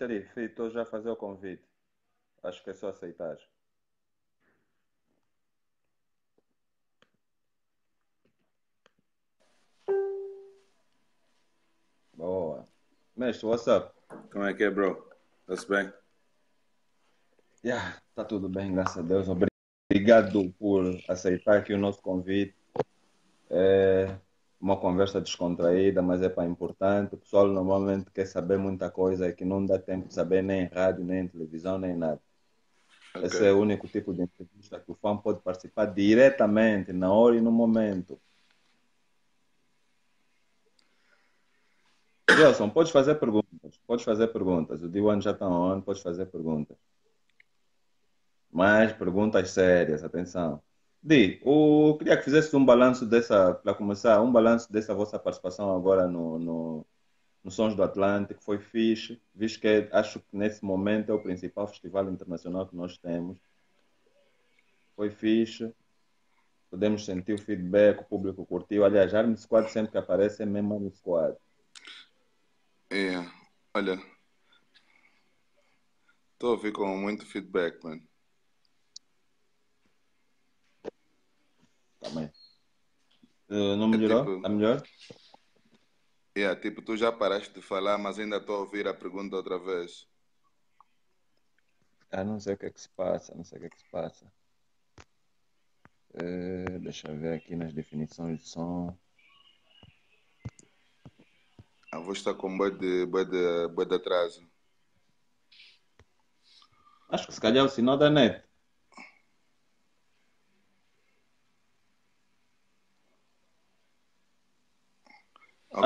Xerife, estou já a fazer o convite. Acho que é só aceitar. Boa. Mestre, what's up? Como é que é, bro? Tudo bem? Yeah, tá tudo bem, graças a Deus. Obrigado por aceitar aqui o nosso convite. É, uma conversa descontraída, mas é para importante. O pessoal normalmente quer saber muita coisa que não dá tempo de saber nem em rádio, nem em televisão, nem nada. Okay. Esse é o único tipo de entrevista que o fã pode participar diretamente, na hora e no momento. Wilson podes fazer perguntas. Podes fazer perguntas. O D1 já está on, podes fazer perguntas. Mas perguntas sérias, atenção. Di, eu queria que fizesse um balanço dessa, para começar, um balanço dessa vossa participação agora no, no, no Sons do Atlântico, foi fixe, visto que é, acho que nesse momento é o principal festival internacional que nós temos. Foi fixe, podemos sentir o feedback, o público curtiu. Aliás, Arm Squad sempre que aparece é mesmo Arm Squad. É, olha, estou a ouvir com muito feedback, mano. também. Uh, não é melhorou? É tipo... Tá melhor? É, yeah, tipo, tu já paraste de falar, mas ainda estou a ouvir a pergunta outra vez. Ah, não sei o que é que se passa, não sei o que é que se passa. Uh, deixa eu ver aqui nas definições de som. A voz está com boi de, boi de, boi de atraso. Acho que se calhar o sinal da net.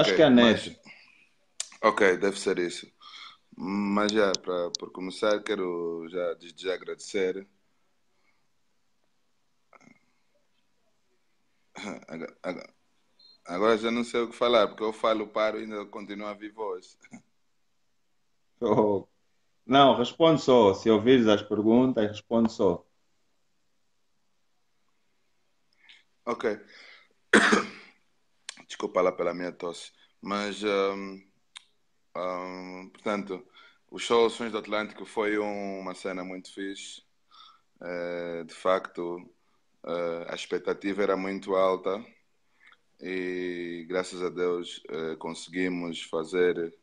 Acho que é Ned. Ok, deve ser isso. Mas já, para por começar, quero já desde agradecer. Agora já não sei o que falar, porque eu falo, paro e ainda continuo a vir voz. Oh. Não, responde só. Se ouvires as perguntas, responde só. Ok. Desculpa lá pela minha tosse. Mas, um, um, portanto, o show Sons do Atlântico foi uma cena muito fixe. É, de facto, eh, a expectativa era muito alta e, graças a Deus, eh, conseguimos fazer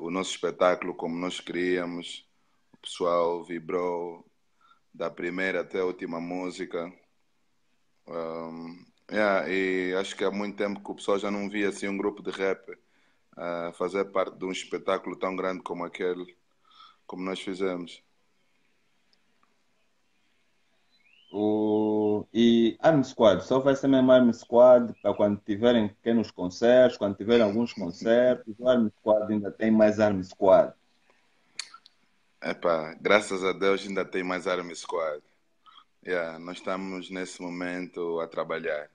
o nosso espetáculo como nós queríamos. O pessoal vibrou da primeira até a última música. Um, Yeah, e acho que há muito tempo que o pessoal já não via assim um grupo de rap uh, fazer parte de um espetáculo tão grande como aquele, como nós fizemos. O... E Arm Squad, só vai ser mesmo Arm Squad para quando tiverem pequenos concertos, quando tiverem alguns concertos, o Arm Squad ainda tem mais Arm Squad. Epá, graças a Deus ainda tem mais Arm Squad. Yeah, nós estamos nesse momento a trabalhar.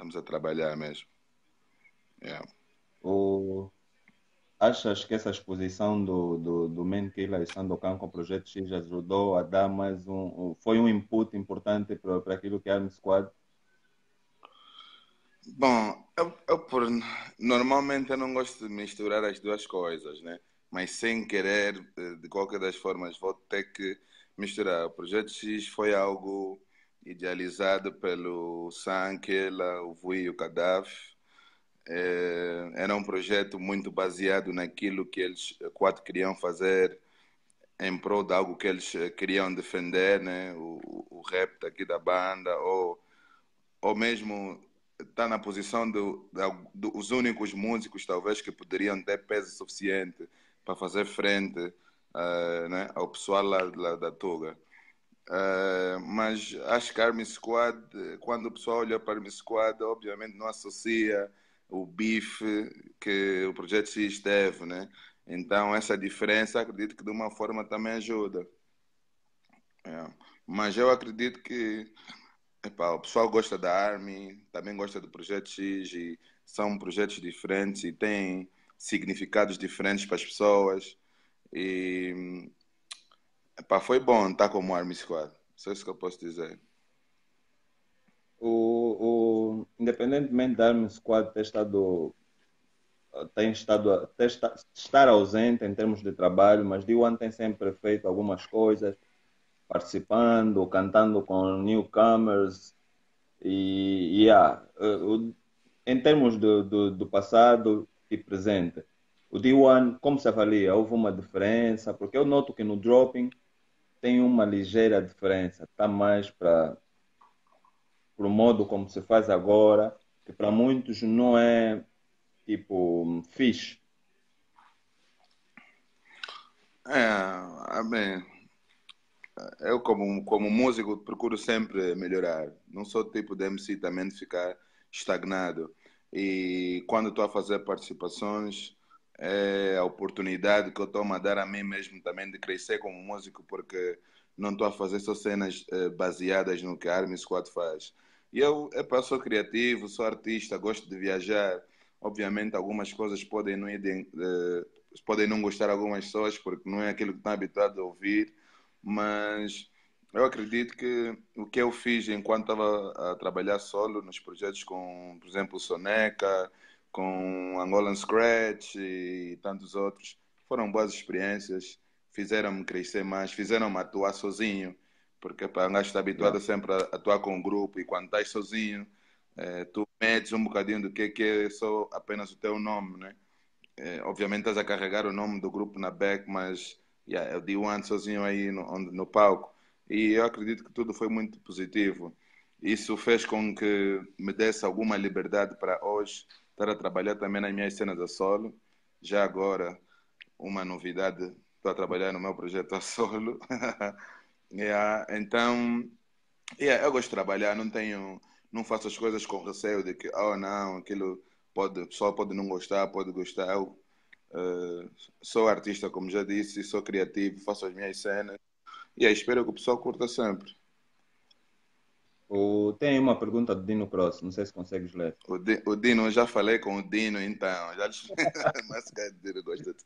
Estamos a trabalhar mesmo. Yeah. É. O... Achas que essa exposição do, do, do Menkila e Sandokan com o Projeto X ajudou a dar mais um. Foi um input importante para, para aquilo que é Arm Squad? Bom, eu, eu por, normalmente eu não gosto de misturar as duas coisas, né? Mas sem querer, de qualquer das formas, vou ter que misturar. O Projeto X foi algo idealizado pelo Sankela, o Vui e o Kadav, É, era um projeto muito baseado naquilo que eles quatro queriam fazer em prol de algo que eles eh, queriam defender, né? o, o rap daqui da banda, ou, ou mesmo estar tá na posição dos do, do, únicos músicos, talvez, que poderiam ter peso suficiente para fazer frente uh, né? ao pessoal lá, lá da Tuga. Uh, mas acho que a Army Squad, quando o pessoal olha para a Army Squad, obviamente não associa o bife que o Projeto X teve, né? Então, essa diferença, acredito que de uma forma também ajuda. É. Mas eu acredito que o pessoal gosta da Army, também gosta do Projeto X, e são projetos diferentes e têm significados diferentes para as pessoas. E Epá, foi bom estar com como Army Squad. Só isso que eu posso dizer. O, o, independentemente da Army Squad ter estado tem estado estar ausente em termos de trabalho, mas D1 tem sempre feito algumas coisas, participando, cantando com newcomers e yeah, em termos do, do, do passado e presente. O D1, como se avalia? Houve uma diferença? Porque eu noto que no dropping tem uma ligeira diferença. Está mais para o modo como se faz agora, que para muitos não é tipo fixe. É, bem, eu como, como músico procuro sempre melhorar. Não sou tipo de MC também de ficar estagnado. E quando estou a fazer participações, é a oportunidade que eu estou a dar a mim mesmo também de crescer como músico, porque não estou a fazer só cenas uh, baseadas no que a Army Squad faz. E eu, epa, sou criativo, sou artista, gosto de viajar. Obviamente, algumas coisas podem não, de, uh, eh, podem não gostar algumas pessoas, porque não é aquilo que estão habituados a ouvir, mas eu acredito que o que eu fiz enquanto estava a trabalhar solo nos projetos com, por exemplo, Soneca, com Angolan Scratch e tantos outros. Foram boas experiências, fizeram-me crescer mais, fizeram-me atuar sozinho, porque para um gajo está habituado yeah. sempre a atuar com o um grupo e quando estás sozinho, eh, tu medes um bocadinho do que é, que é só apenas o teu nome, né? Eh, obviamente estás a carregar o nome do grupo na back, mas yeah, eu dei um ano sozinho aí no, no palco e eu acredito que tudo foi muito positivo. Isso fez com que me desse alguma liberdade para hoje estar a trabalhar também nas minhas cenas a solo. Já agora, uma novidade, estou a trabalhar no meu projeto a solo. yeah, é, então, yeah, é, eu gosto de trabalhar, não tenho, não faço as coisas com receio de que, oh não, aquilo pode, o pessoal pode não gostar, pode gostar. Eu uh, sou artista, como já disse, sou criativo, faço as minhas cenas. E yeah, espero que o pessoal curta sempre. O, tem uma pergunta do Dino Cross, não sei se consegues ler. O, Di, o Dino, eu já falei com o Dino, então. Já... Mas é Dino gosta de...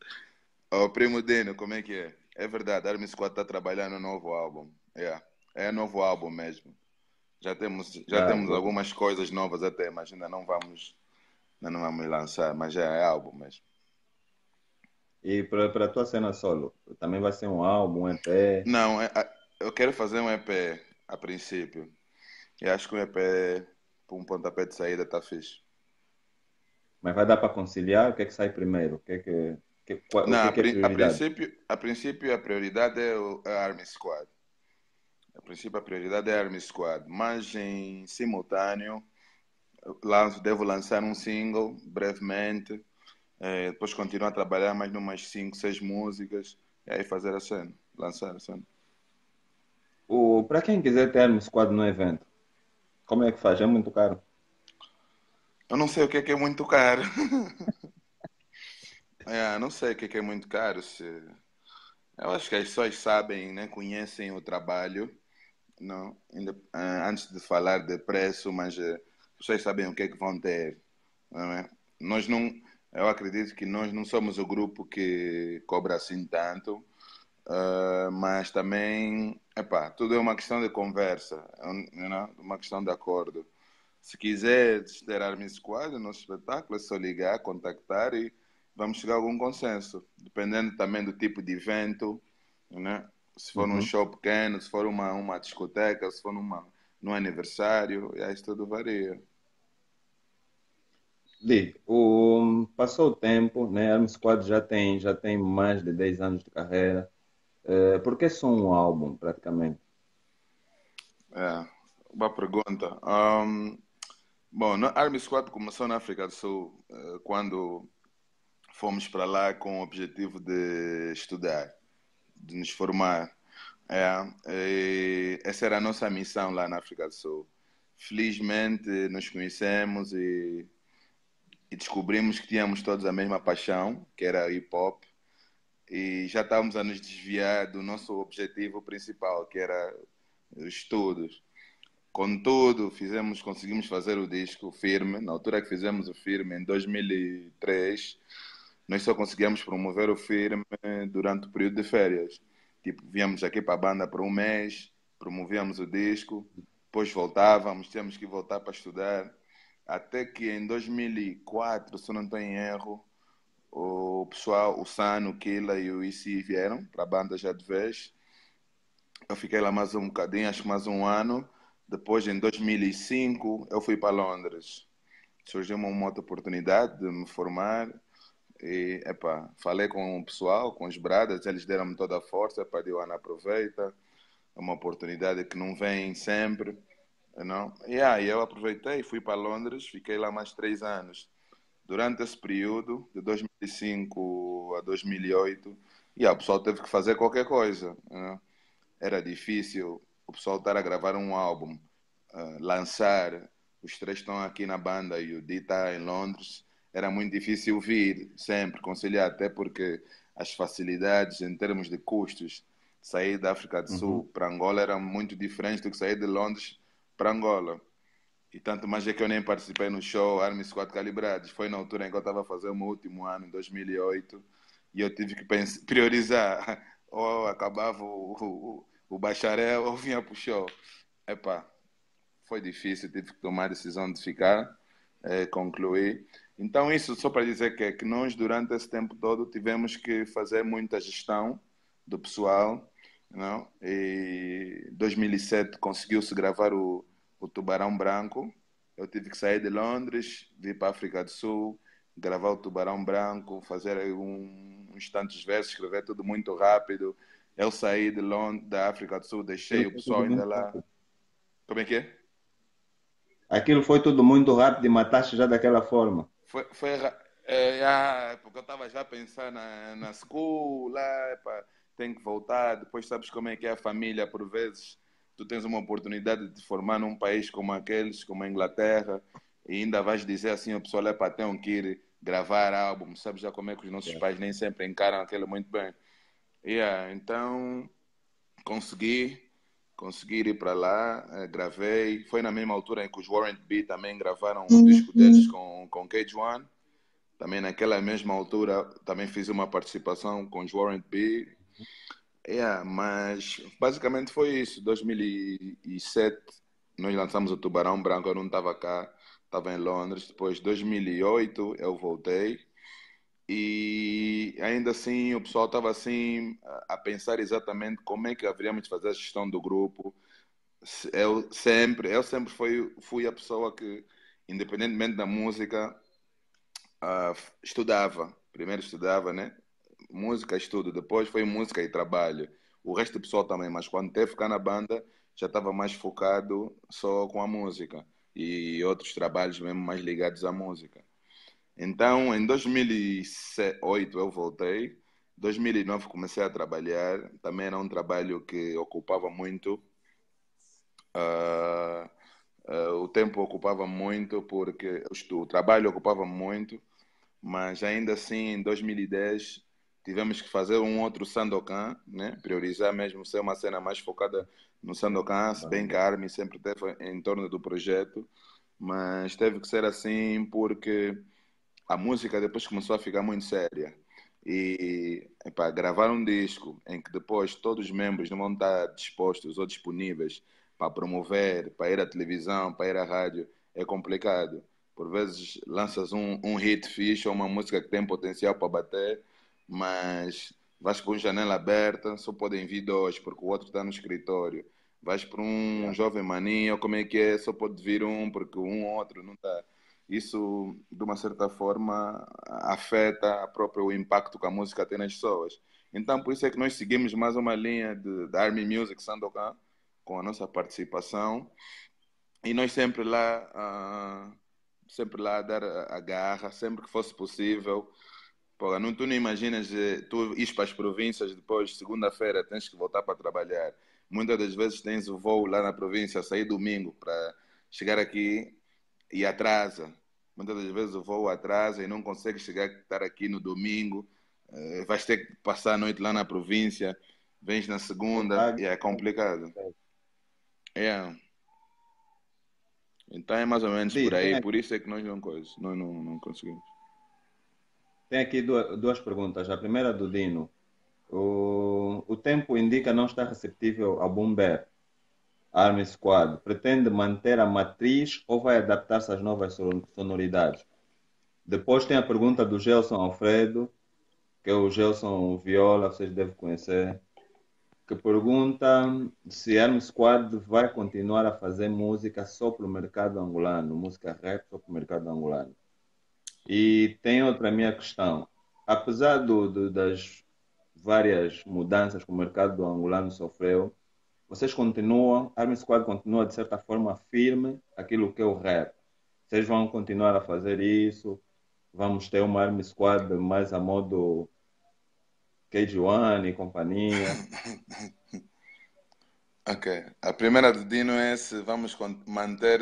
O primo Dino, como é que é? É verdade, Armin Squad está trabalhando no um novo álbum. Yeah. É, é novo álbum mesmo. Já temos, já é, temos algumas coisas novas até, mas ainda não vamos, ainda não vamos lançar, mas já é álbum mesmo. E para a tua cena solo, também vai ser um álbum, um EP? Não, eu quero fazer um EP a princípio. Eu acho que um EP para um pontapé de saída está fixe. Mas vai dar para conciliar? O que é que sai primeiro? O que é que. que, qual, Não, que, é a, é a, princípio, a princípio a prioridade é o, é a Army Squad. A princípio a prioridade é a Army Squad. Mas em simultâneo lanço, devo lançar um single brevemente. É, depois continuar a trabalhar mais numas 5, 6 músicas. E aí fazer a cena. Lançar a cena. Para quem quiser ter Army Squad no evento, como é que faz? É muito caro? Eu não sei o que é que é muito caro. é, não sei o que é que é muito caro. Se... Eu acho que as pessoas sabem, né? conhecem o trabalho, não? Eh, antes de falar de preço, mas eh, as pessoas sabem o que é que vão ter. Não é? Nós não, eu acredito que nós não somos o grupo que cobra assim tanto Uh, mas também, epá, tudo é uma questão de conversa, é you know? uma questão de acordo. Se quiser ter Miss Squad, nosso espetáculo, é só ligar, contactar e vamos chegar a algum consenso, dependendo também do tipo de evento, né? se for uhum. um show pequeno, se for uma, uma discoteca, se for numa, num aniversário, e aí tudo varia. Li, o, passou o tempo, né? A Squad já tem, já tem mais de 10 anos de carreira. Eh, é, por que só um álbum, praticamente? É, uma pergunta. Um, bom, a Army Squad começou na África do Sul eh, quando fomos para lá com o objetivo de estudar, de nos formar. É, essa era a nossa missão lá na África do Sul. Felizmente nos conhecemos e, e descobrimos que tínhamos todos a mesma paixão, que era hip hop e já estávamos a nos desviar do nosso objetivo principal, que era estudos. Contudo, fizemos, conseguimos fazer o disco firme. Na altura que fizemos o firme, em 2003, nós só conseguíamos promover o firme durante o período de férias. Tipo, viemos aqui para a banda por um mês, promovíamos o disco, depois voltávamos, tínhamos que voltar para estudar. Até que em 2004, se não estou em erro, o pessoal, o Sano, o Kila e o Isi vieram para a banda já de vez. Eu fiquei lá mais um bocadinho, acho que mais um ano. Depois, em 2005, eu fui para Londres. Surgiu uma, uma outra oportunidade de me formar. E, epa, falei com o pessoal, com os bradas, eles deram-me toda a força. para o Ana aproveita. É uma oportunidade que não vem sempre. Não? E aí, eu aproveitei, fui para Londres, fiquei lá mais três anos durante esse período, de 2005 a 2008, yeah, o pessoal teve que fazer qualquer coisa. Né? Era difícil o pessoal estar a gravar um álbum, uh, lançar. Os três estão aqui na banda e o Di está em Londres. Era muito difícil vir, sempre, conciliar, até porque as facilidades em termos de custos, sair da África do uhum. Sul uhum. para Angola era muito diferente do que sair de Londres para Angola. E tanto mais é que eu nem participei no show Army Squad Calibrados. Foi na altura em que eu estava a fazer o meu último ano, em 2008, e eu tive que priorizar. Ou acabava o, o, o bacharel ou vinha para o show. Epá, foi difícil, tive que tomar a decisão de ficar, eh, concluir. Então, isso só para dizer que, é que nós, durante esse tempo todo, tivemos que fazer muita gestão do pessoal. Não? É? E 2007 conseguiu-se gravar o, o Tubarão Branco. Eu tive que sair de Londres, vir para a África do Sul, gravar o Tubarão Branco, fazer uns tantos versos, escrever tudo muito rápido. Eu saí de Lond da África do Sul, deixei o pessoal ainda lá. Como é que é? Aquilo foi tudo muito rápido e mataste já daquela forma. Foi, foi é, é, porque eu estava já a pensar na, na school, lá, tem que voltar. Depois sabes como é que é a família, por vezes tu tens uma oportunidade de te formar num país como aqueles, como a Inglaterra, e ainda vais dizer assim, o pessoal é para ter um que ir gravar álbum, sabes já como é que os nossos é. pais nem sempre encaram aquilo muito bem. Yeah, então, consegui, consegui ir para lá, eh, gravei, foi na mesma altura em que os Warren B também gravaram um disco uhum. deles com, com Cage One, também naquela mesma altura também fiz uma participação com os Warren B, Yeah, é, mas basicamente foi isso. 2007 nós lançamos o Tubarão Branco, eu não estava cá, estava em Londres. Depois, 2008 eu voltei e ainda assim o pessoal estava assim a pensar exatamente como é que haveríamos de fazer a gestão do grupo. Eu sempre, eu sempre fui, fui a pessoa que, independentemente da música, uh, estudava. Primeiro estudava, né? música, estudo. Depois foi música e trabalho. O resto do pessoal também, mas quando teve ficar na banda, já estava mais focado só com a música e outros trabalhos mesmo mais ligados à música. Então, em 2008 eu voltei, 2009 comecei a trabalhar, também era um trabalho que ocupava muito, uh, uh, o tempo ocupava muito, porque o trabalho ocupava muito, mas ainda assim em 2010 tivemos que fazer um outro Sandokan, né? priorizar mesmo ser uma cena mais focada no Sandokan, se bem que a Army sempre teve em torno do projeto, mas teve que ser assim porque a música depois começou a ficar muito séria. E para gravar um disco em que depois todos os membros não vão estar dispostos ou disponíveis para promover, para ir à televisão, para ir à rádio, é complicado. Por vezes lanças um, um hit fixe ou uma música que tem potencial para bater, mas vais com janela aberta, só podem vir dois, porque o outro está no escritório. Vais para um é. jovem maninho, como é que é? Só pode vir um, porque um outro não está. Isso, de uma certa forma, afeta próprio o impacto que a música tem nas pessoas. Então, por isso é que nós seguimos mais uma linha de, da Army Music Sandokan, com a nossa participação. E nós sempre lá, uh, sempre lá a dar a garra, sempre que fosse possível, não, tu não imaginas, eh, tu ir para as províncias depois, segunda-feira, tens que voltar para trabalhar. Muitas das vezes tens o voo lá na província, sair domingo para chegar aqui e atrasa. Muitas das vezes o voo atrasa e não consegues chegar, estar aqui no domingo. Eh, vais ter que passar a noite lá na província, vens na segunda, e é complicado. É. é. Então é mais ou menos por aí, por isso é que nós não, não, não conseguimos. Tem aqui duas, perguntas. A primeira do Dino. O, o tempo indica não estar receptível ao Bomber Army Squad. Pretende manter a matriz ou vai adaptar-se às novas sonoridades? Depois tem a pergunta do Gelson Alfredo, que é o Gelson Viola, vocês devem conhecer, que pergunta se Army Squad vai continuar a fazer música só para o mercado angolano, música rap só para o mercado angolano. E tem outra minha questão. Apesar do, do, das várias mudanças que o mercado do angolano sofreu, vocês continuam, Armin Squad continua de certa forma firme aquilo que é o rap. Vocês vão continuar a fazer isso, vamos ter uma Armin Squad mais a modo Cage e companhia. ok. A primeira de Dino é se vamos manter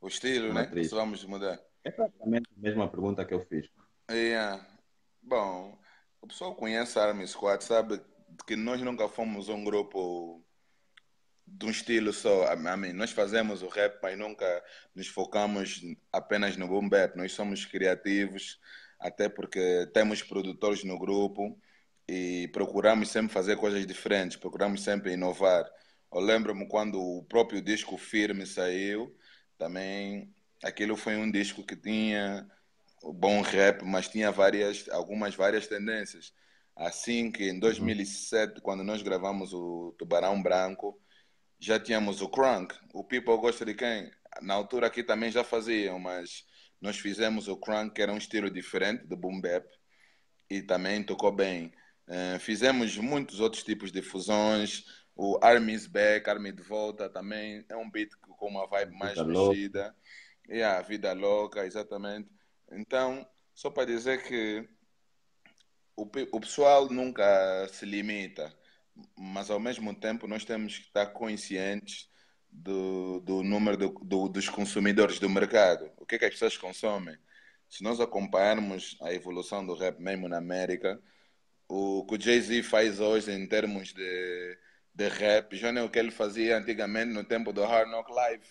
o estilo, né? Se vamos mudar. É praticamente a mesma pergunta que eu fiz. Yeah. É, bom, o pessoal conhece a Army Squad, sabe que nós nunca fomos um grupo de um estilo só. I mean, nós fazemos o rap, mas nunca nos focamos apenas no boom bap. Nós somos criativos, até porque temos produtores no grupo e procuramos sempre fazer coisas diferentes, procuramos sempre inovar. Eu lembro-me quando o próprio disco Firme saiu, também Aquilo foi um disco que tinha bom rap, mas tinha várias, algumas várias tendências. Assim que em 2007, uhum. quando nós gravamos o Tubarão Branco, já tínhamos o Crunk. O People gosta de quem? Na altura aqui também já faziam, mas nós fizemos o Crunk, que era um estilo diferente do Boom Bap, e também tocou bem. Uh, fizemos muitos outros tipos de fusões. O Army's Back, Army de Volta também é um beat com uma vibe mais tá mexida. Louco. É a vida louca, exatamente. Então, só para dizer que o, o pessoal nunca se limita, mas ao mesmo tempo nós temos que estar conscientes do, do número do, do, dos consumidores do mercado. O que, é que as pessoas consomem? Se nós acompanharmos a evolução do rap mesmo na América, o que o Jay-Z faz hoje em termos de, de rap, já não é o que ele fazia antigamente no tempo do Hard Knock Live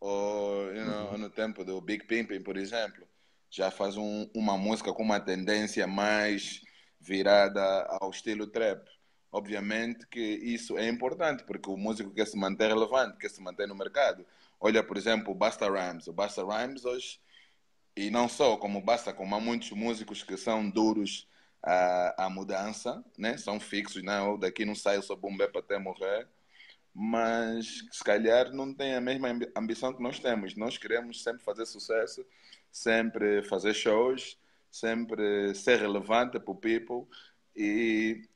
ou you know, uhum. no tempo do Big Pimpin, por exemplo, já faz um, uma música com uma tendência mais virada ao estilo trap. Obviamente que isso é importante, porque o músico quer se manter relevante, quer se manter no mercado. Olha, por exemplo, o Basta Rhymes. O Basta Rhymes hoje, e não só, como Basta, como há muitos músicos que são duros à, à mudança, né? são fixos, não, daqui não saio só bombé para até morrer mas se calhar não tem a mesma ambição que nós temos. Nós queremos sempre fazer sucesso, sempre fazer shows, sempre ser relevante para o people e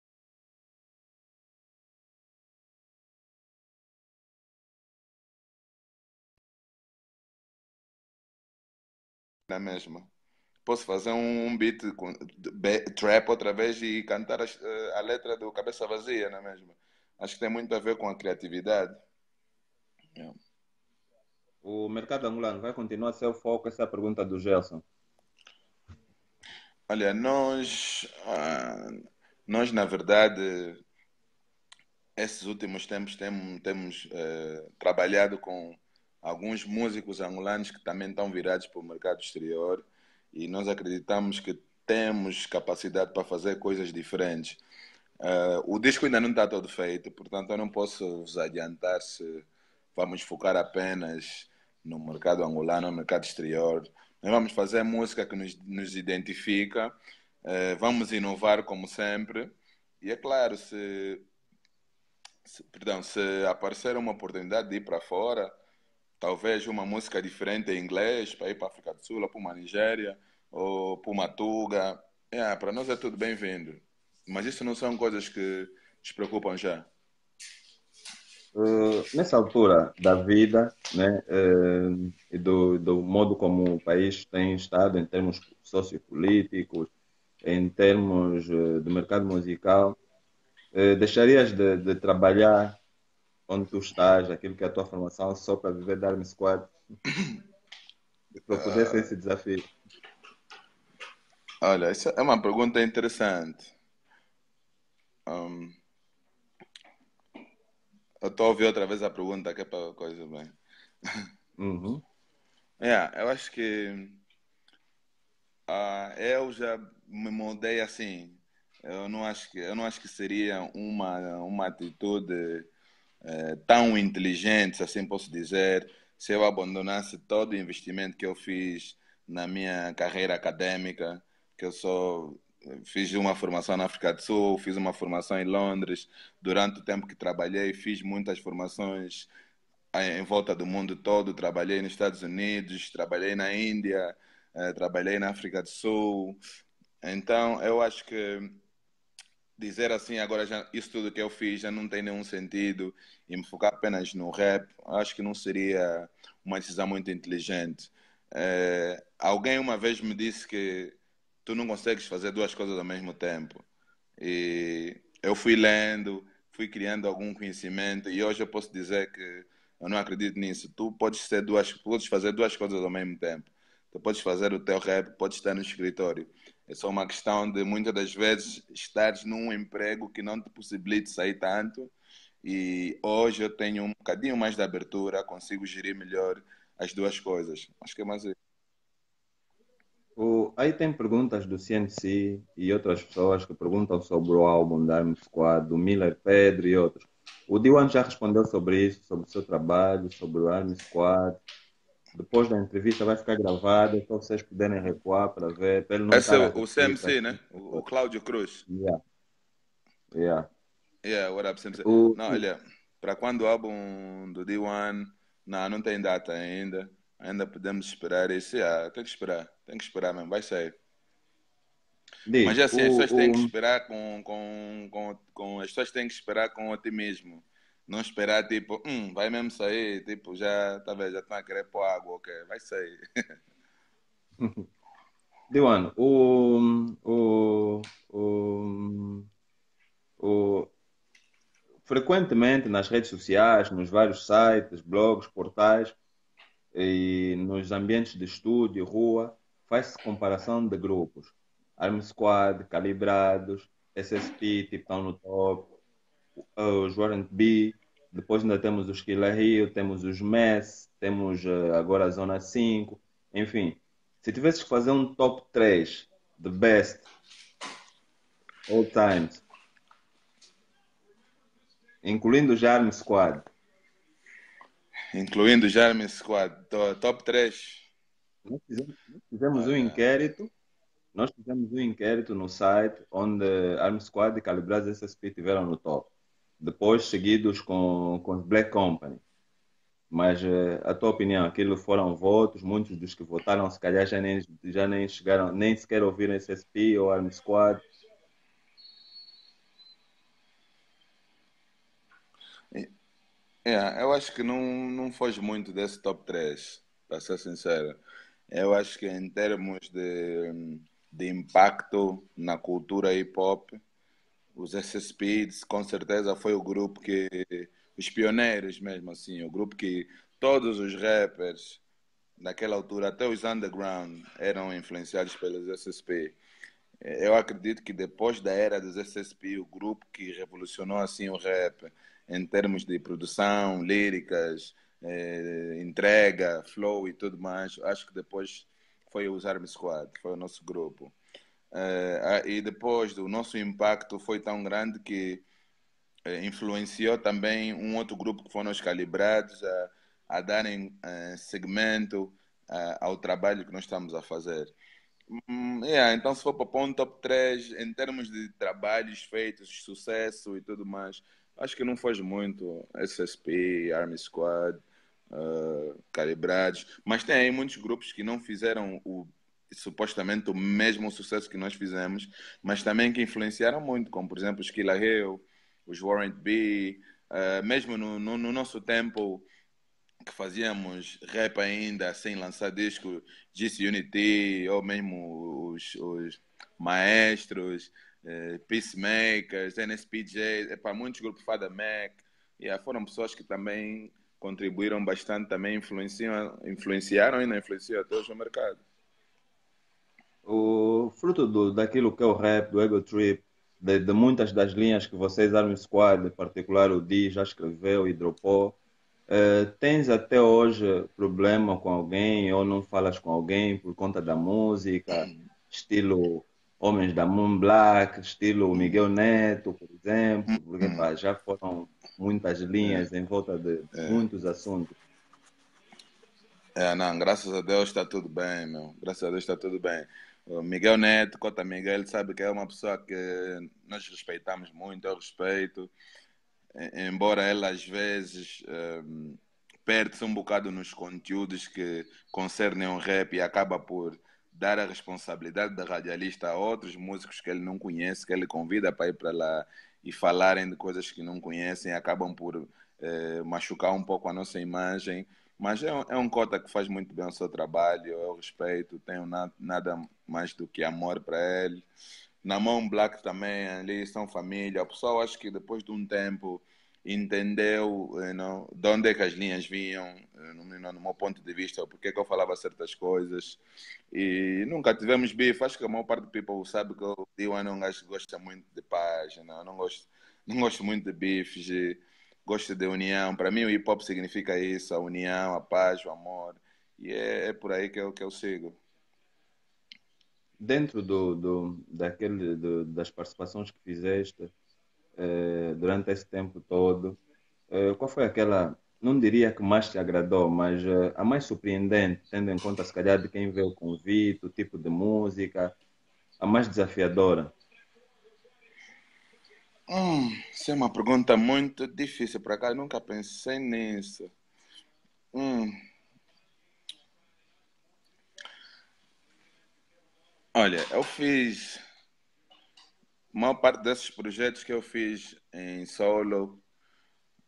na mesma. Posso fazer um beat com trap outra vez e cantar a, eh, a letra do Cabeça Vazia, não é mesmo? acho que tem muito a ver com a criatividade. Yeah. O mercado angolano vai continuar a ser o foco? Essa é a pergunta do Gelson. Olha, nós, ah, nós na verdade, esses últimos tempos temos, temos eh, trabalhado com alguns músicos angolanos que também estão virados para o mercado exterior e nós acreditamos que temos capacidade para fazer coisas diferentes Uh, o disco ainda não está todo feito, portanto eu não posso vos adiantar se vamos focar apenas no mercado angolano, no mercado exterior. Nós vamos fazer música que nos, nos identifica, uh, vamos inovar como sempre. E é claro, se, se, perdão, se aparecer uma oportunidade de ir para fora, talvez uma música diferente em inglês, para ir para a África do Sul, ou para uma Nigéria, ou para uma Tuga, yeah, para nós é tudo bem-vindo. Mas isso não são coisas que te preocupam já? Uh, nessa altura da vida né, uh, e do, do modo como o país tem estado em termos sociopolíticos, em termos uh, eh, do mercado musical, deixarias de, de, trabalhar onde tu estás, aquilo que é a tua formação, só para viver da Army Squad? Se propusesse ah. esse desafio. Olha, essa é uma pergunta interessante. Um, eu estou a ouvir outra vez a pergunta, que é para coisa bem. Uhum. Yeah, eu acho que uh, eu já me moldei assim. Eu não acho que, eu não acho que seria uma, uma atitude eh, tão inteligente, se assim posso dizer, se eu abandonasse todo o investimento que eu fiz na minha carreira acadêmica, que eu sou fiz uma formação na África do Sul, fiz uma formação em Londres. Durante o tempo que trabalhei, fiz muitas formações eh, em volta do mundo todo. Trabalhei nos Estados Unidos, trabalhei na Índia, eh, trabalhei na África do Sul. Então, eu acho que dizer assim agora já isso tudo que eu fiz já não tem nenhum sentido e me focar apenas no rap acho que não seria uma decisão muito inteligente é, alguém uma vez me disse que tu não consegues fazer duas coisas ao mesmo tempo. E eu fui lendo, fui criando algum conhecimento e hoje eu posso dizer que eu não acredito nisso. Tu podes ser duas, podes fazer duas coisas ao mesmo tempo. Tu podes fazer o teu rap, podes estar no escritório. É só uma questão de muitas das vezes estares num emprego que não te possibilite sair tanto. E hoje eu tenho um bocadinho mais de abertura, consigo gerir melhor as duas coisas. Acho que é mais isso. O, aí tem perguntas do CNC e outras pessoas que perguntam sobre o álbum da Arm Squad, do Miller Pedro e outros. O Diwan já respondeu sobre isso, sobre o seu trabalho, sobre o Arm Squad. Depois da entrevista vai ficar gravada, para então vocês puderem recuar para ver. não Esse é o, CMC, né? O, o Cláudio Cruz. Yeah. Yeah. Yeah, what up, CMC? O... Não, olha, para quando o álbum do D1? Não, não tem data ainda. Ainda podemos esperar esse. Ah, tem é que esperar. Tem que esperar mesmo, vai sair. Diz, Mas é assim, o, as pessoas o... têm que esperar com, com, com, com. As pessoas têm que esperar com otimismo. Não esperar tipo, hum, vai mesmo sair, tipo, já, talvez, tá já estão a querer pôr água, ok, vai sair. Diwan, o, o, o, o, frequentemente nas redes sociais, nos vários sites, blogs, portais e nos ambientes de estúdio, rua, faz-se comparação de grupos. Arm Squad, Calibrados, SSP, tipo estão no top, uh, os Warrant B, depois ainda temos os Killer Hill, temos os Mess, temos uh, agora a Zona 5, enfim. Se tivesses que fazer um top 3 the best all times, incluindo o Jarm Squad. Incluindo o Jarm Squad, top 3 nós né? fizemos, fizemos ah, um inquérito, nós fizemos um inquérito no site onde Arm Squad e Calibrados SSP tiveram no top. Depois seguidos com, com Black Company. Mas eh, a tua opinião, aquilo foram votos, muitos dos que votaram se calhar já nem, já nem chegaram, nem sequer ouviram SSP ou Arm Squad. É, eu acho que não, não foge muito desse top 3, para ser sincero. Eu acho que em termos de, de impacto na cultura hip hop, os SSPs com certeza foi o grupo que os pioneiros mesmo assim, o grupo que todos os rappers naquela altura, até os underground, eram influenciados pelos SSP. Eu acredito que depois da era dos SSP, o grupo que revolucionou assim o rap em termos de produção, líricas, é, entrega, flow e tudo mais. Acho que depois foi o Army Squad, foi o nosso grupo. É, e depois o nosso impacto foi tão grande que é, influenciou também um outro grupo que foram os calibrados a, a darem uh, segmento ao trabalho que nós estamos a fazer. Hum, yeah, então, se for para pôr um top 3 em termos de trabalhos feitos, sucesso e tudo mais, acho que não faz muito. SSP, Army Squad, uh, calibrados. Mas tem muitos grupos que não fizeram o supostamente o mesmo sucesso que nós fizemos, mas também que influenciaram muito, como por exemplo os Killa Hill, os Warrant B, uh, mesmo no, no, no, nosso tempo que fazíamos rap ainda sem lançar disco, GC Unity, ou mesmo os, os maestros, eh, Peacemakers, NSPJ, para muitos grupos Fada Mac, yeah, foram pessoas que também contribuíram bastante também, influenciam, influenciaram e não influenciam até hoje o mercado. O fruto do, daquilo que é o rap, do Ego Trip, de, de, muitas das linhas que vocês, Army Squad, em particular o Di, já escreveu e dropou, eh, tens até hoje problema com alguém ou não falas com alguém por conta da música, estilo Homens da Moon Black, estilo Miguel Neto, por exemplo, porque pá, já foram muitas é. linhas em volta de é. muitos assuntos. É, não, graças a Deus está tudo bem, meu. Graças a Deus está tudo bem. O Miguel Neto, Cota Miguel, sabe que é uma pessoa que nós respeitamos muito, eu respeito. Embora ela às vezes um, ehm, perde-se um bocado nos conteúdos que concernem o rap e acaba por dar a responsabilidade da radialista a outros músicos que ele não conhece, que ele convida para ir para lá e falarem de coisas que não conhecem acabam por eh, machucar um pouco a nossa imagem. Mas é um, é um cota que faz muito bem o seu trabalho, eu respeito, tenho na, nada mais do que amor para ele. Na mão Black também, ali são família. O pessoal acho que depois de um tempo entendeu you eh, know, de onde é que as linhas vinham, eh, no, no, no meu ponto de vista, porque é que eu falava certas coisas. E nunca tivemos bife. Acho que a maior parte do people sabe que eu Diwan ah, é um gosta muito de paz, you know? não, gosto, não gosto muito de bifes, gosto de união. Para mim, o hip hop significa isso: a união, a paz, o amor. E é, é por aí que eu, que eu sigo dentro do, do daquele do, das participações que fizeste eh, durante esse tempo todo, eh, qual foi aquela, não diria que mais te agradou, mas eh, a mais surpreendente, tendo em conta, se calhar, de quem vê o convite, o tipo de música, a mais desafiadora? Hum, isso é uma pergunta muito difícil para cá, nunca pensei nisso. Hum. Olha, eu fiz a maior parte desses projetos que eu fiz em solo,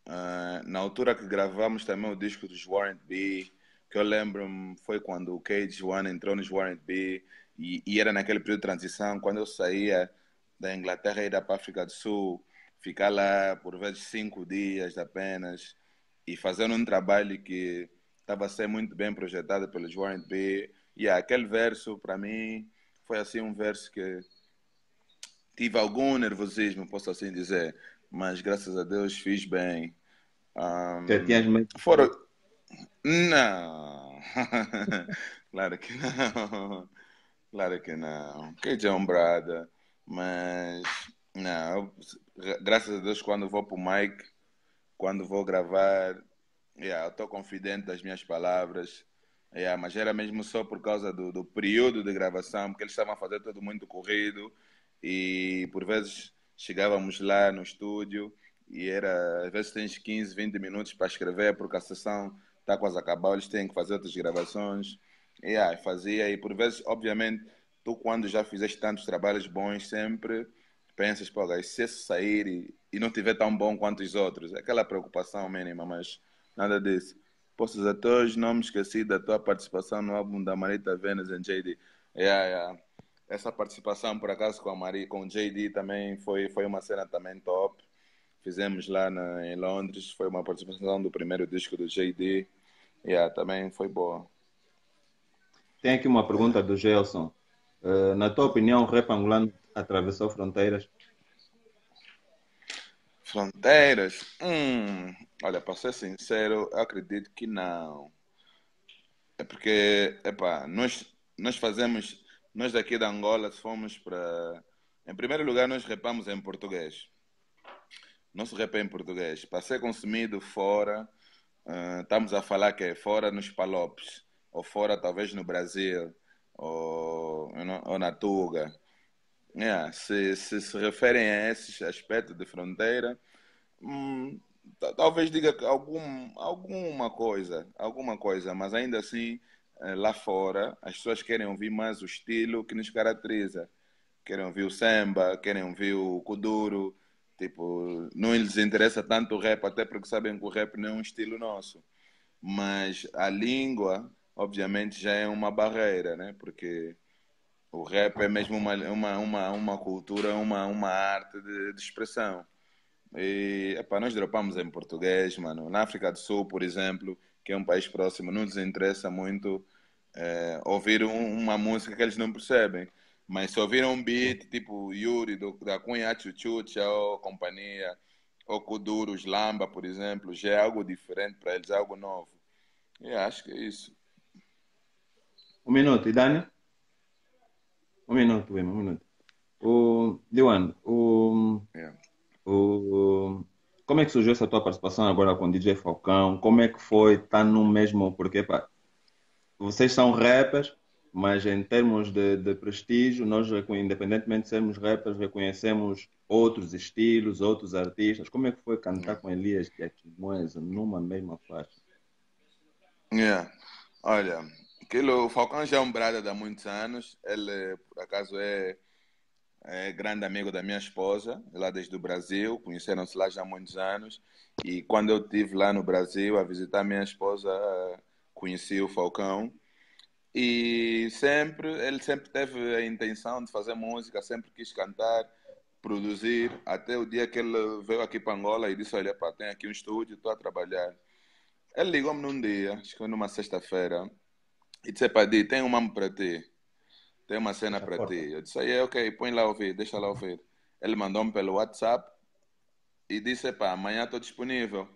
uh, na altura que gravamos também o disco dos Warrant B, que eu lembro foi quando o Cage One entrou nos Warrant B, e, e, era naquele período de transição, quando eu saía da Inglaterra e para a África do Sul, ficar lá por vezes cinco dias apenas e fazendo um trabalho que estava a ser muito bem projetado pelos Warren B. E yeah, aquele verso, para mim, foi assim um verso que tive algum nervosismo, posso assim dizer, mas graças a Deus fiz bem. Um, Já tinhas Fora... Não, claro que não, claro que não, que jambrada, é mas não, graças a Deus quando vou para o Mike, quando vou gravar, yeah, estou confidente das minhas palavras, yeah, mas era mesmo só por causa do, do período de gravação, porque eles estavam a fazer tudo muito corrido, e por vezes chegávamos lá no estúdio e era, às vezes tens 15, 20 minutos para escrever, porque a sessão está quase acabada, eles têm que fazer outras gravações. E aí fazia, e por vezes, obviamente, tu quando já fizeste tantos trabalhos bons, sempre pensas, pô, se esse sair e, e, não tiver tão bom quanto os outros, é aquela preocupação mínima, mas nada disso. a todos não me esqueci da tua participação no álbum da Marita Vênus em JD. Yeah, yeah essa participação por acaso com a Maria, com o JD também foi foi uma cena também top. Fizemos lá na, em Londres, foi uma participação do primeiro disco do JD. Yeah, também foi boa. Tem aqui uma pergunta do Gelson. Uh, na tua opinião, o rap angolano atravessou fronteiras? Fronteiras? Hum, olha, para ser sincero, eu acredito que não. É porque, epá, nós, nós fazemos nós daqui da Angola fomos para. Em primeiro lugar, nós repamos em português. Nosso rap é em português. Para ser consumido fora, uh, estamos a falar que é fora nos palopes, ou fora talvez no Brasil, ou, ou na Tuga. Yeah, se, se se referem a esses aspectos de fronteira, hum, talvez diga algum, alguma coisa, alguma coisa, mas ainda assim eh, lá fora, as pessoas querem ouvir mais o estilo que nos caracteriza. Querem ouvir o samba, querem ouvir o kuduro. Tipo, não lhes interessa tanto o rap, até porque sabem que o rap não é um estilo nosso. Mas a língua, obviamente, já é uma barreira, né? Porque o rap é mesmo uma, uma, uma, uma cultura, uma, uma arte de, de expressão. E, para nós dropamos em português, mano. Na África do Sul, por exemplo, que é um país próximo, não nos interessa muito é, ouvir um, uma música que eles não percebem. Mas se ouvir um beat tipo Yuri, do, da Cunha Chuchucha ou companhia, ou Kuduros, Lamba, por exemplo, já é algo diferente para eles, é algo novo. E acho que é isso. Um minuto, e Dani? Um minuto, Lima, um minuto. O Dioano, o. Yeah. O... Como é que surgiu essa tua participação agora com o DJ Falcão? Como é que foi estar tá no mesmo... Porque, pá, vocês são rappers, mas em termos de, de, prestígio, nós, independentemente de sermos rappers, reconhecemos outros estilos, outros artistas. Como é que foi cantar com Elias de Aquimões numa mesma faixa? Yeah. Olha, aquilo, o Falcão já é um brada há muitos anos. Ele, por acaso, é é grande amigo da minha esposa, lá desde o Brasil, conheceram-se lá já há muitos anos. E quando eu estive lá no Brasil a visitar a minha esposa, conheci o Falcão. E sempre, ele sempre teve a intenção de fazer música, sempre quis cantar, produzir, até o dia que ele veio aqui para Angola e disse, olha, pá, tem aqui um estúdio, estou a trabalhar. Ele ligou-me num dia, acho que foi numa sexta-feira, e disse, pá, tem um mamo para ti tem uma cena para ti. Eu disse, aí, ok, põe lá ouvir, deixa lá ouvir. Ele mandou-me pelo WhatsApp e disse, pá, amanhã estou disponível.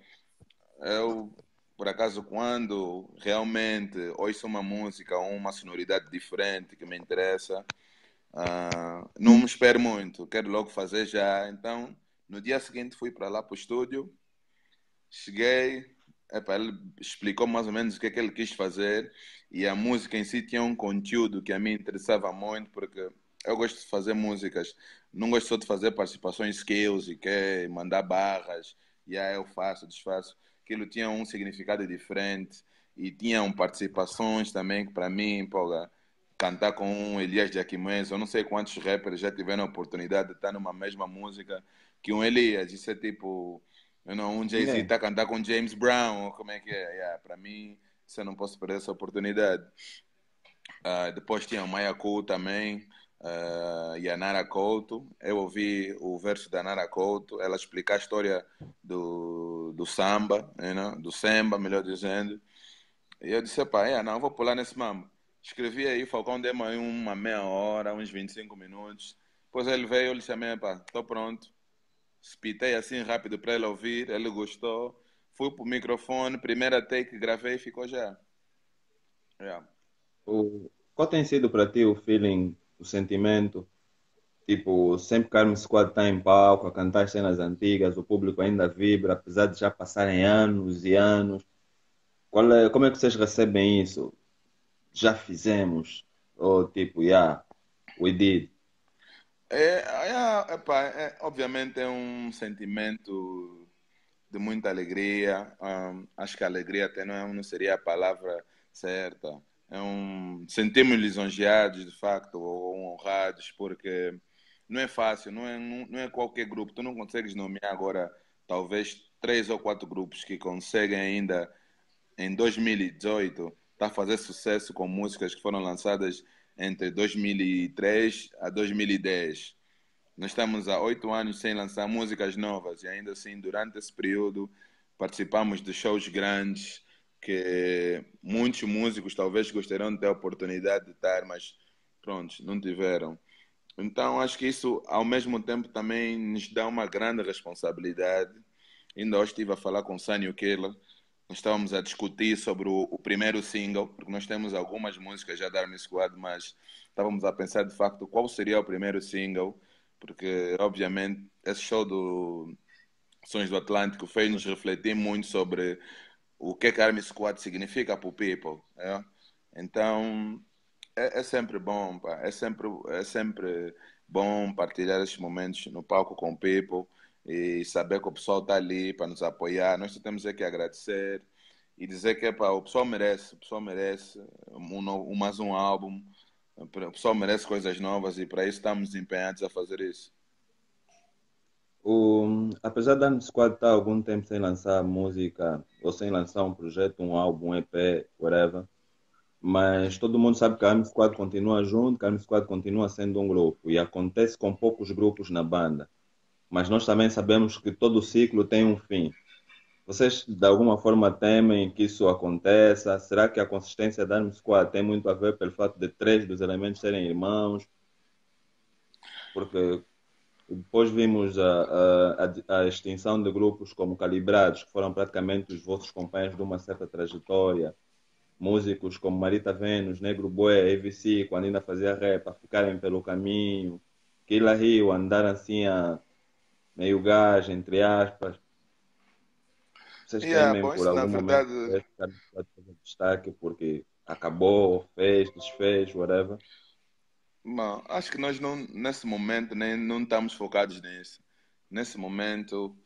Eu, por acaso, quando realmente ouço uma música ou uma sonoridade diferente que me interessa, uh, ah, não me espero muito, quero logo fazer já. Então, no dia seguinte fui para lá para o estúdio, cheguei, Epa, ele explicou mais ou menos o que é que ele quis fazer e a música em si tinha um conteúdo que a mim interessava muito porque eu gosto de fazer músicas, não gosto só de fazer participações skills e que mandar barras e aí eu faço, desfaço. Aquilo tinha um significado diferente e tinham participações também que para mim, pô, cantar com um Elias de Aquimões, eu não sei quantos rappers já tiveram a oportunidade de estar numa mesma música que um Elias, isso é tipo eu não um Jay-Z está é. a tá cantar com James Brown, como é que é? Yeah, Para mim, você não posso perder essa oportunidade. Uh, depois tinha o Maya também uh, e a Nara Couto. Eu ouvi o verso da Nara Couto, ela explicar a história do, do samba, you know, do samba, melhor dizendo. E eu disse, pá, yeah, não, vou pular nesse mambo. Escrevi aí, Falcão deu aí uma meia hora, uns 25 minutos. Depois ele veio, eu lhe chamei, pá, estou pronto spitei assim rápido para ele ouvir, ele gostou. Fui pro microfone, primeira take, gravei e ficou já. Yeah. O, qual tem sido para ti o feeling, o sentimento? Tipo, sempre que Carmen Squad está em palco, a cantar cenas antigas, o público ainda vibra, apesar de já passarem anos e anos. Qual é, como é que vocês recebem isso? Já fizemos? Ou tipo, yeah, we did? É, é, epa, é, obviamente é um sentimento de muita alegria. Um, acho que alegria até não, é, não seria a palavra certa. É um, sentimos lisonjeados, de facto, ou, honrados, porque não é fácil, não é, não, não é qualquer grupo. Tu não consegues nomear agora, talvez, três ou quatro grupos que conseguem ainda, em 2018, estar tá a fazer sucesso com músicas que foram lançadas entre 2003 a 2010. Nós estamos há oito anos sem lançar músicas novas e ainda assim, durante esse período, participamos de shows grandes que muitos músicos talvez gostariam de ter a oportunidade de estar, mas pronto, não tiveram. Então, acho que isso, ao mesmo tempo, também nos dá uma grande responsabilidade. Ainda hoje estive a falar com o Sânio Keller, nós estávamos a discutir sobre o, o, primeiro single, porque nós temos algumas músicas já da Army Squad, mas estávamos a pensar de facto qual seria o primeiro single, porque obviamente esse show do Sons do Atlântico fez-nos refletir muito sobre o que é que a Army Squad significa para o people. É? Então é, é, sempre bom, pá. é sempre é sempre bom partilhar esses momentos no palco com o people e saber que o pessoal está ali para nos apoiar. Nós só temos é que agradecer e dizer que epa, o pessoal merece, o pessoal merece um, novo, um, mais um álbum, o pessoal merece coisas novas e para isso estamos empenhados a fazer isso. O, apesar da Squad estar algum tempo sem lançar música ou sem lançar um projeto, um álbum, um EP, whatever, mas todo mundo sabe que a Arm Squad continua junto, que a Arm Squad continua sendo um grupo e acontece com poucos grupos na banda mas nós também sabemos que todo ciclo tem um fim. Vocês, de alguma forma, temem que isso aconteça? Será que a consistência da Arm Squad tem muito a ver pelo fato de três dos elementos serem irmãos? Porque depois vimos a, a, a extinção de grupos como Calibrados, que foram praticamente os vossos companheiros de uma certa trajetória músicos como Marita Vênus, Negro Boé, EVC, quando ainda fazia rap, ficarem pelo caminho, Killa Rio, andar assim a, meio gás, entre aspas. Vocês yeah, temem pois, por é algum verdade... de destaque porque acabou, fez, desfez, whatever? Não, acho que nós não, nesse momento nem não estamos focados nisso. Nesse momento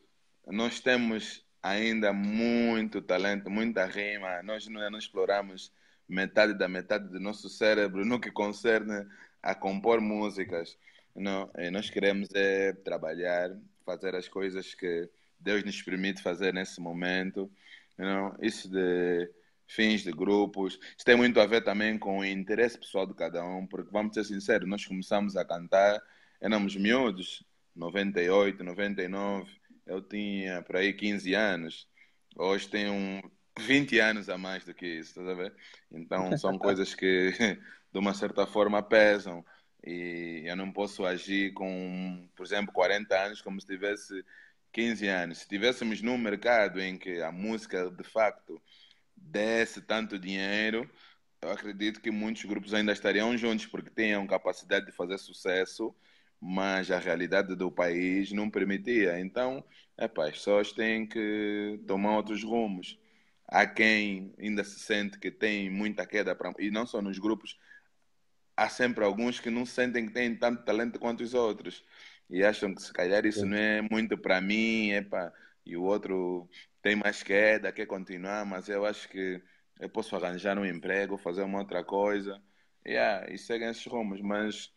nós temos ainda muito talento, muita rima. Nós não, não exploramos metade da metade do nosso cérebro no que concerne a compor músicas. Não, nós queremos é trabalhar, fazer as coisas que Deus nos permite fazer nesse momento. You know? Isso de fins de grupos. Isso tem muito a ver também com o interesse pessoal de cada um, porque vamos ser sinceros, nós começamos a cantar, éramos miúdos, 98, 99, eu tinha por aí 15 anos, hoje tenho 20 anos a mais do que isso, está a ver? Então são coisas que de uma certa forma pesam. E eu não posso agir com, por exemplo, 40 anos como se tivesse 15 anos. Se estivéssemos num mercado em que a música de facto desse tanto dinheiro, eu acredito que muitos grupos ainda estariam juntos porque tinham capacidade de fazer sucesso, mas a realidade do país não permitia. Então, pá, as pessoas têm que tomar outros rumos. Há quem ainda se sente que tem muita queda para. E não só nos grupos há sempre alguns que não sentem que têm tanto talento quanto os outros e acham que se calhar isso não é muito para mim, epa, e o outro tem mais queda, quer continuar, mas eu acho que eu posso arranjar um emprego, fazer uma outra coisa, yeah, e seguem esses rumos, mas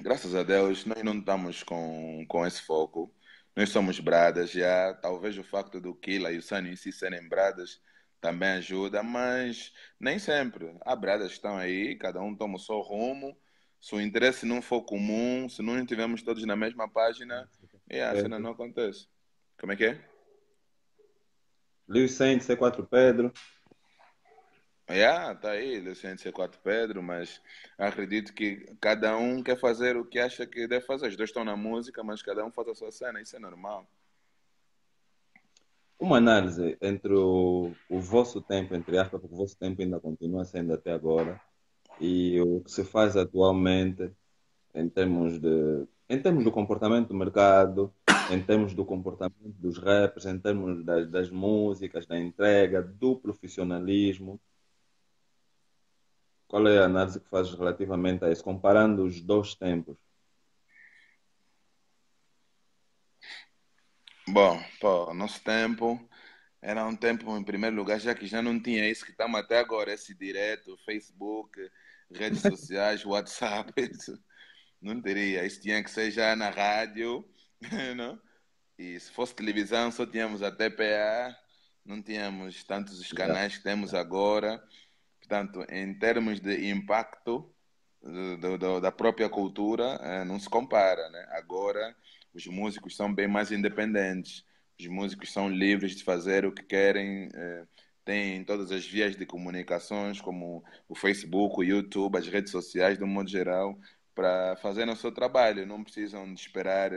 graças a Deus nós não estamos com, com esse foco, nós somos bradas, já, talvez o facto do Kila e o Sunny em si serem bradas também ajuda, mas nem sempre. Há bradas que estão aí, cada um toma o seu rumo. Se o interesse não for comum, se não estivermos todos na mesma página, é, a cena não acontece. Como é que é? Luiz C4 Pedro. Yeah, tá aí, Luciano C4 Pedro, mas acredito que cada um quer fazer o que acha que deve fazer. Os dois estão na música, mas cada um faz a sua cena, isso é normal uma análise entre o, o vosso tempo, entre aspas, porque o vosso tempo ainda continua sendo até agora, e o que se faz atualmente em termos de em termos do comportamento do mercado, em termos do comportamento dos rappers, em termos das, das músicas, da entrega, do profissionalismo. Qual é a análise que fazes relativamente a isso, comparando os dois tempos? Bom, pô, nosso tempo era um tempo, em primeiro lugar, já que já não tinha isso que estamos até agora, esse direto, Facebook, redes sociais, WhatsApp, isso, não teria. Isso tinha que ser já na rádio, não? E se fosse televisão, só tínhamos a TPA, não tínhamos tantos os canais que temos agora. Portanto, em termos de impacto do, do, da própria cultura, eh, não se compara, né? Agora os músicos são bem mais independentes, os músicos são livres de fazer o que querem, eh, têm todas as vias de comunicações, como o Facebook, o YouTube, as redes sociais, do mundo modo geral, para fazer o seu trabalho. Não precisam de esperar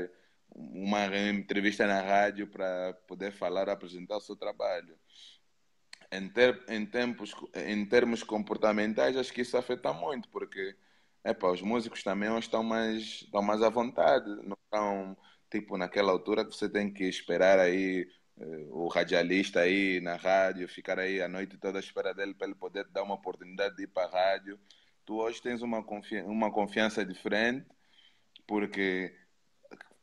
uma entrevista na rádio para poder falar, apresentar o seu trabalho. Em, ter, em, tempos, em termos comportamentais, acho que isso afeta muito, porque epa, os músicos também estão mais, estão mais à vontade, não estão tipo, naquela altura que você tem que esperar aí eh, o radialista aí na rádio, ficar aí a noite toda à espera dele para ele poder dar uma oportunidade de ir para a rádio. Tu hoje tens uma, confi uma confiança diferente, porque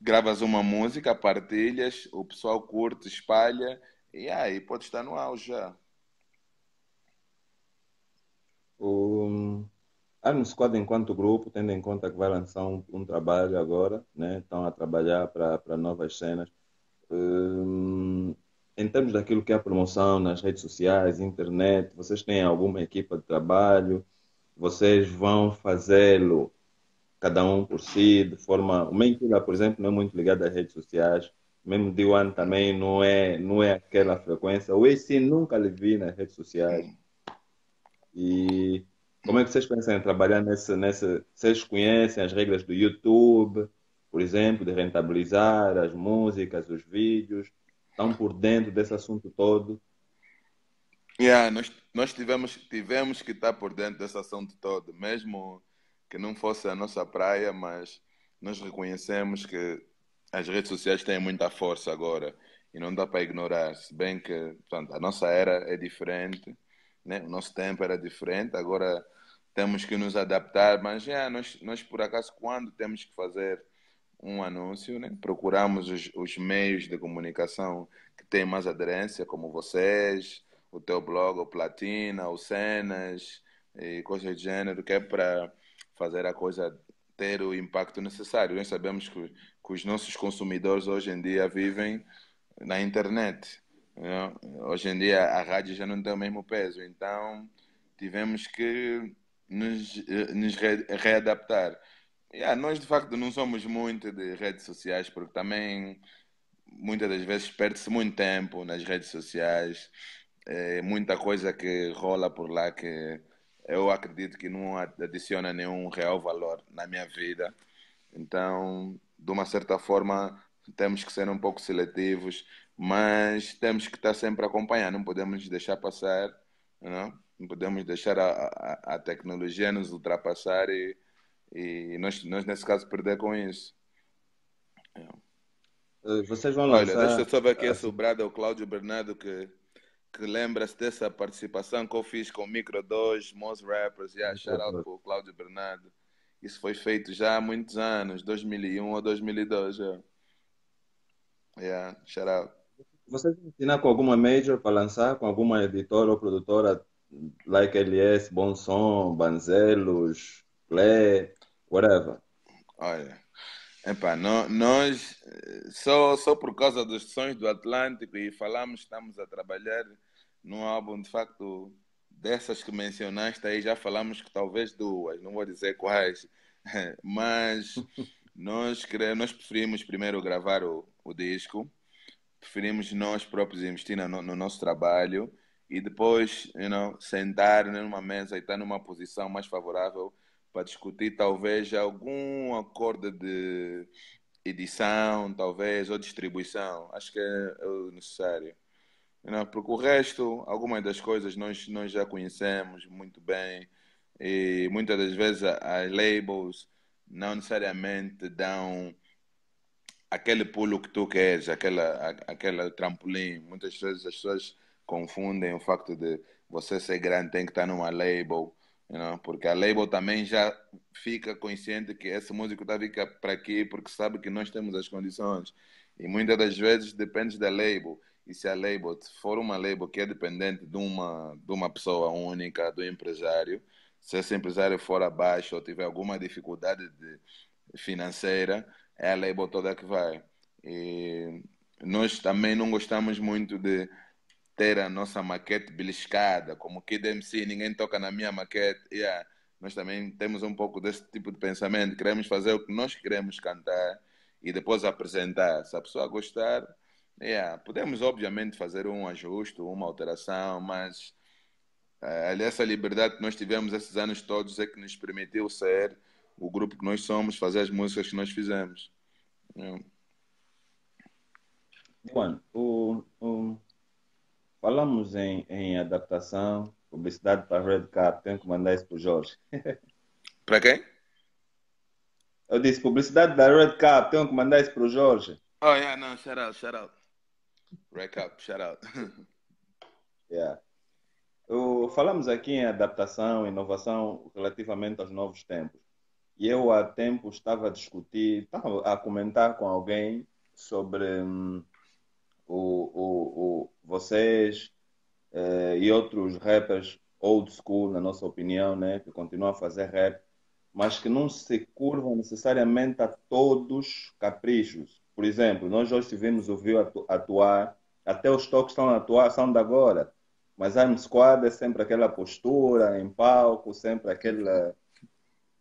gravas uma música, partilhas, o pessoal curte, espalha, e aí pode estar no auge já. Um... Arm Squad enquanto grupo, tendo em conta que vai lançar um, um trabalho agora, né? estão a trabalhar para novas cenas. Hum, em termos daquilo que é a promoção nas redes sociais, internet, vocês têm alguma equipa de trabalho? Vocês vão fazê-lo cada um por si, de forma... O Menkila, por exemplo, não é muito ligado às redes sociais. Mesmo D1 também não é, não é aquela frequência. O AC nunca lhe vi nas redes sociais. E como é que vocês pensam em trabalhar nessa, nessa. Vocês conhecem as regras do YouTube, por exemplo, de rentabilizar as músicas, os vídeos? Estão por dentro desse assunto todo? Yeah, nós, nós tivemos, tivemos que estar por dentro desse assunto todo, mesmo que não fosse a nossa praia, mas nós reconhecemos que as redes sociais têm muita força agora e não dá para ignorar, se bem que a nossa era é diferente né? O nosso tempo era diferente, agora temos que nos adaptar, mas já é, nós, nós por acaso, quando temos que fazer um anúncio, né? procuramos os, os meios de comunicação que têm mais aderência, como vocês, o teu blog, o Platina, o Cenas, e coisas do gênero, que é para fazer a coisa ter o impacto necessário. Nós sabemos que, que os nossos consumidores hoje em dia vivem na internet. Né? Hoje em dia a rádio já não tem o mesmo peso, então tivemos que nos, eh, nos re, readaptar. Yeah, nós de facto não somos muito de redes sociais, porque também muitas das vezes perde-se muito tempo nas redes sociais, é, muita coisa que rola por lá que eu acredito que não adiciona nenhum real valor na minha vida. Então, de uma certa forma, temos que ser um pouco seletivos mas temos que estar sempre a acompanhar, não podemos deixar passar, não, é? não podemos deixar a, a, a, tecnologia nos ultrapassar e, e nós, nós, nesse caso, perder com isso. É. Eh, vocês vão lá. Olha, deixa eu só ver aqui esse brado, o Cláudio Bernardo, que, que lembra-se dessa participação que eu fiz com o Micro 2, Most Rappers, e yeah, shout out para o Cláudio Bernardo. Isso foi feito já há muitos anos, 2001 ou 2002. yeah shout out. Você ensina com alguma major para lançar, com alguma editora ou produtora, like LS, Bom Som, Banzelos, Play, whatever? Olha, epá, no, nós, só, só por causa dos sons do Atlântico e falamos, estamos a trabalhar num álbum, de facto, dessas que mencionaste aí, já falamos que talvez duas, não vou dizer quais, mas nós, nós preferimos primeiro gravar o, o disco, preferimos nós próprios investir no, no nosso trabalho e depois you know, sentar né, numa mesa e estar numa posição mais favorável para discutir talvez algum acordo de edição, talvez, ou distribuição. Acho que é necessário. You know, porque o resto, algumas das coisas nós, nós já conhecemos muito bem e muitas das vezes as labels não necessariamente dão aquele pulo que tu queres, aquela, aquela trampolim. Muitas vezes as pessoas confundem o facto de você ser grande tem que estar numa label, you know? porque a label também já fica consciente que esse músico está vindo para aqui porque sabe que nós temos as condições. E muitas das vezes depende da label. E se a label for uma label que é dependente de uma, de uma pessoa única, do empresário, se esse empresário for abaixo ou tiver alguma dificuldade de, financeira, ela e é botou da que vai. E nós também não gostamos muito de ter a nossa maquete beliscada, como que DMC, ninguém toca na minha maquete. Yeah. Nós também temos um pouco desse tipo de pensamento, queremos fazer o que nós queremos cantar e depois apresentar. Se a pessoa gostar, yeah. podemos obviamente fazer um ajuste, uma alteração, mas uh, eh, essa liberdade que nós tivemos esses anos todos é que nos permitiu ser o grupo que nós somos, fazer as músicas que nós fizemos. Juan, é. o, o, falamos em, em adaptação, publicidade para Red Cap tenho que mandar isso para o Jorge. para quem? Eu disse, publicidade da Red Cap, tenho que mandar isso para o Jorge. Oh, yeah, não, shout out, shout out. Red Cap, shout out. yeah. O, falamos aqui em adaptação, inovação relativamente aos novos tempos. E eu há tempo estava a discutir, estava a comentar com alguém sobre hum, o, o, o, vocês eh, e outros rappers old school, na nossa opinião, né, que continuam a fazer rap, mas que não se curvam necessariamente a todos caprichos. Por exemplo, nós hoje tivemos o Viu atuar, até os toques estão atuar, são de agora, mas a Squad é sempre aquela postura em palco, sempre aquela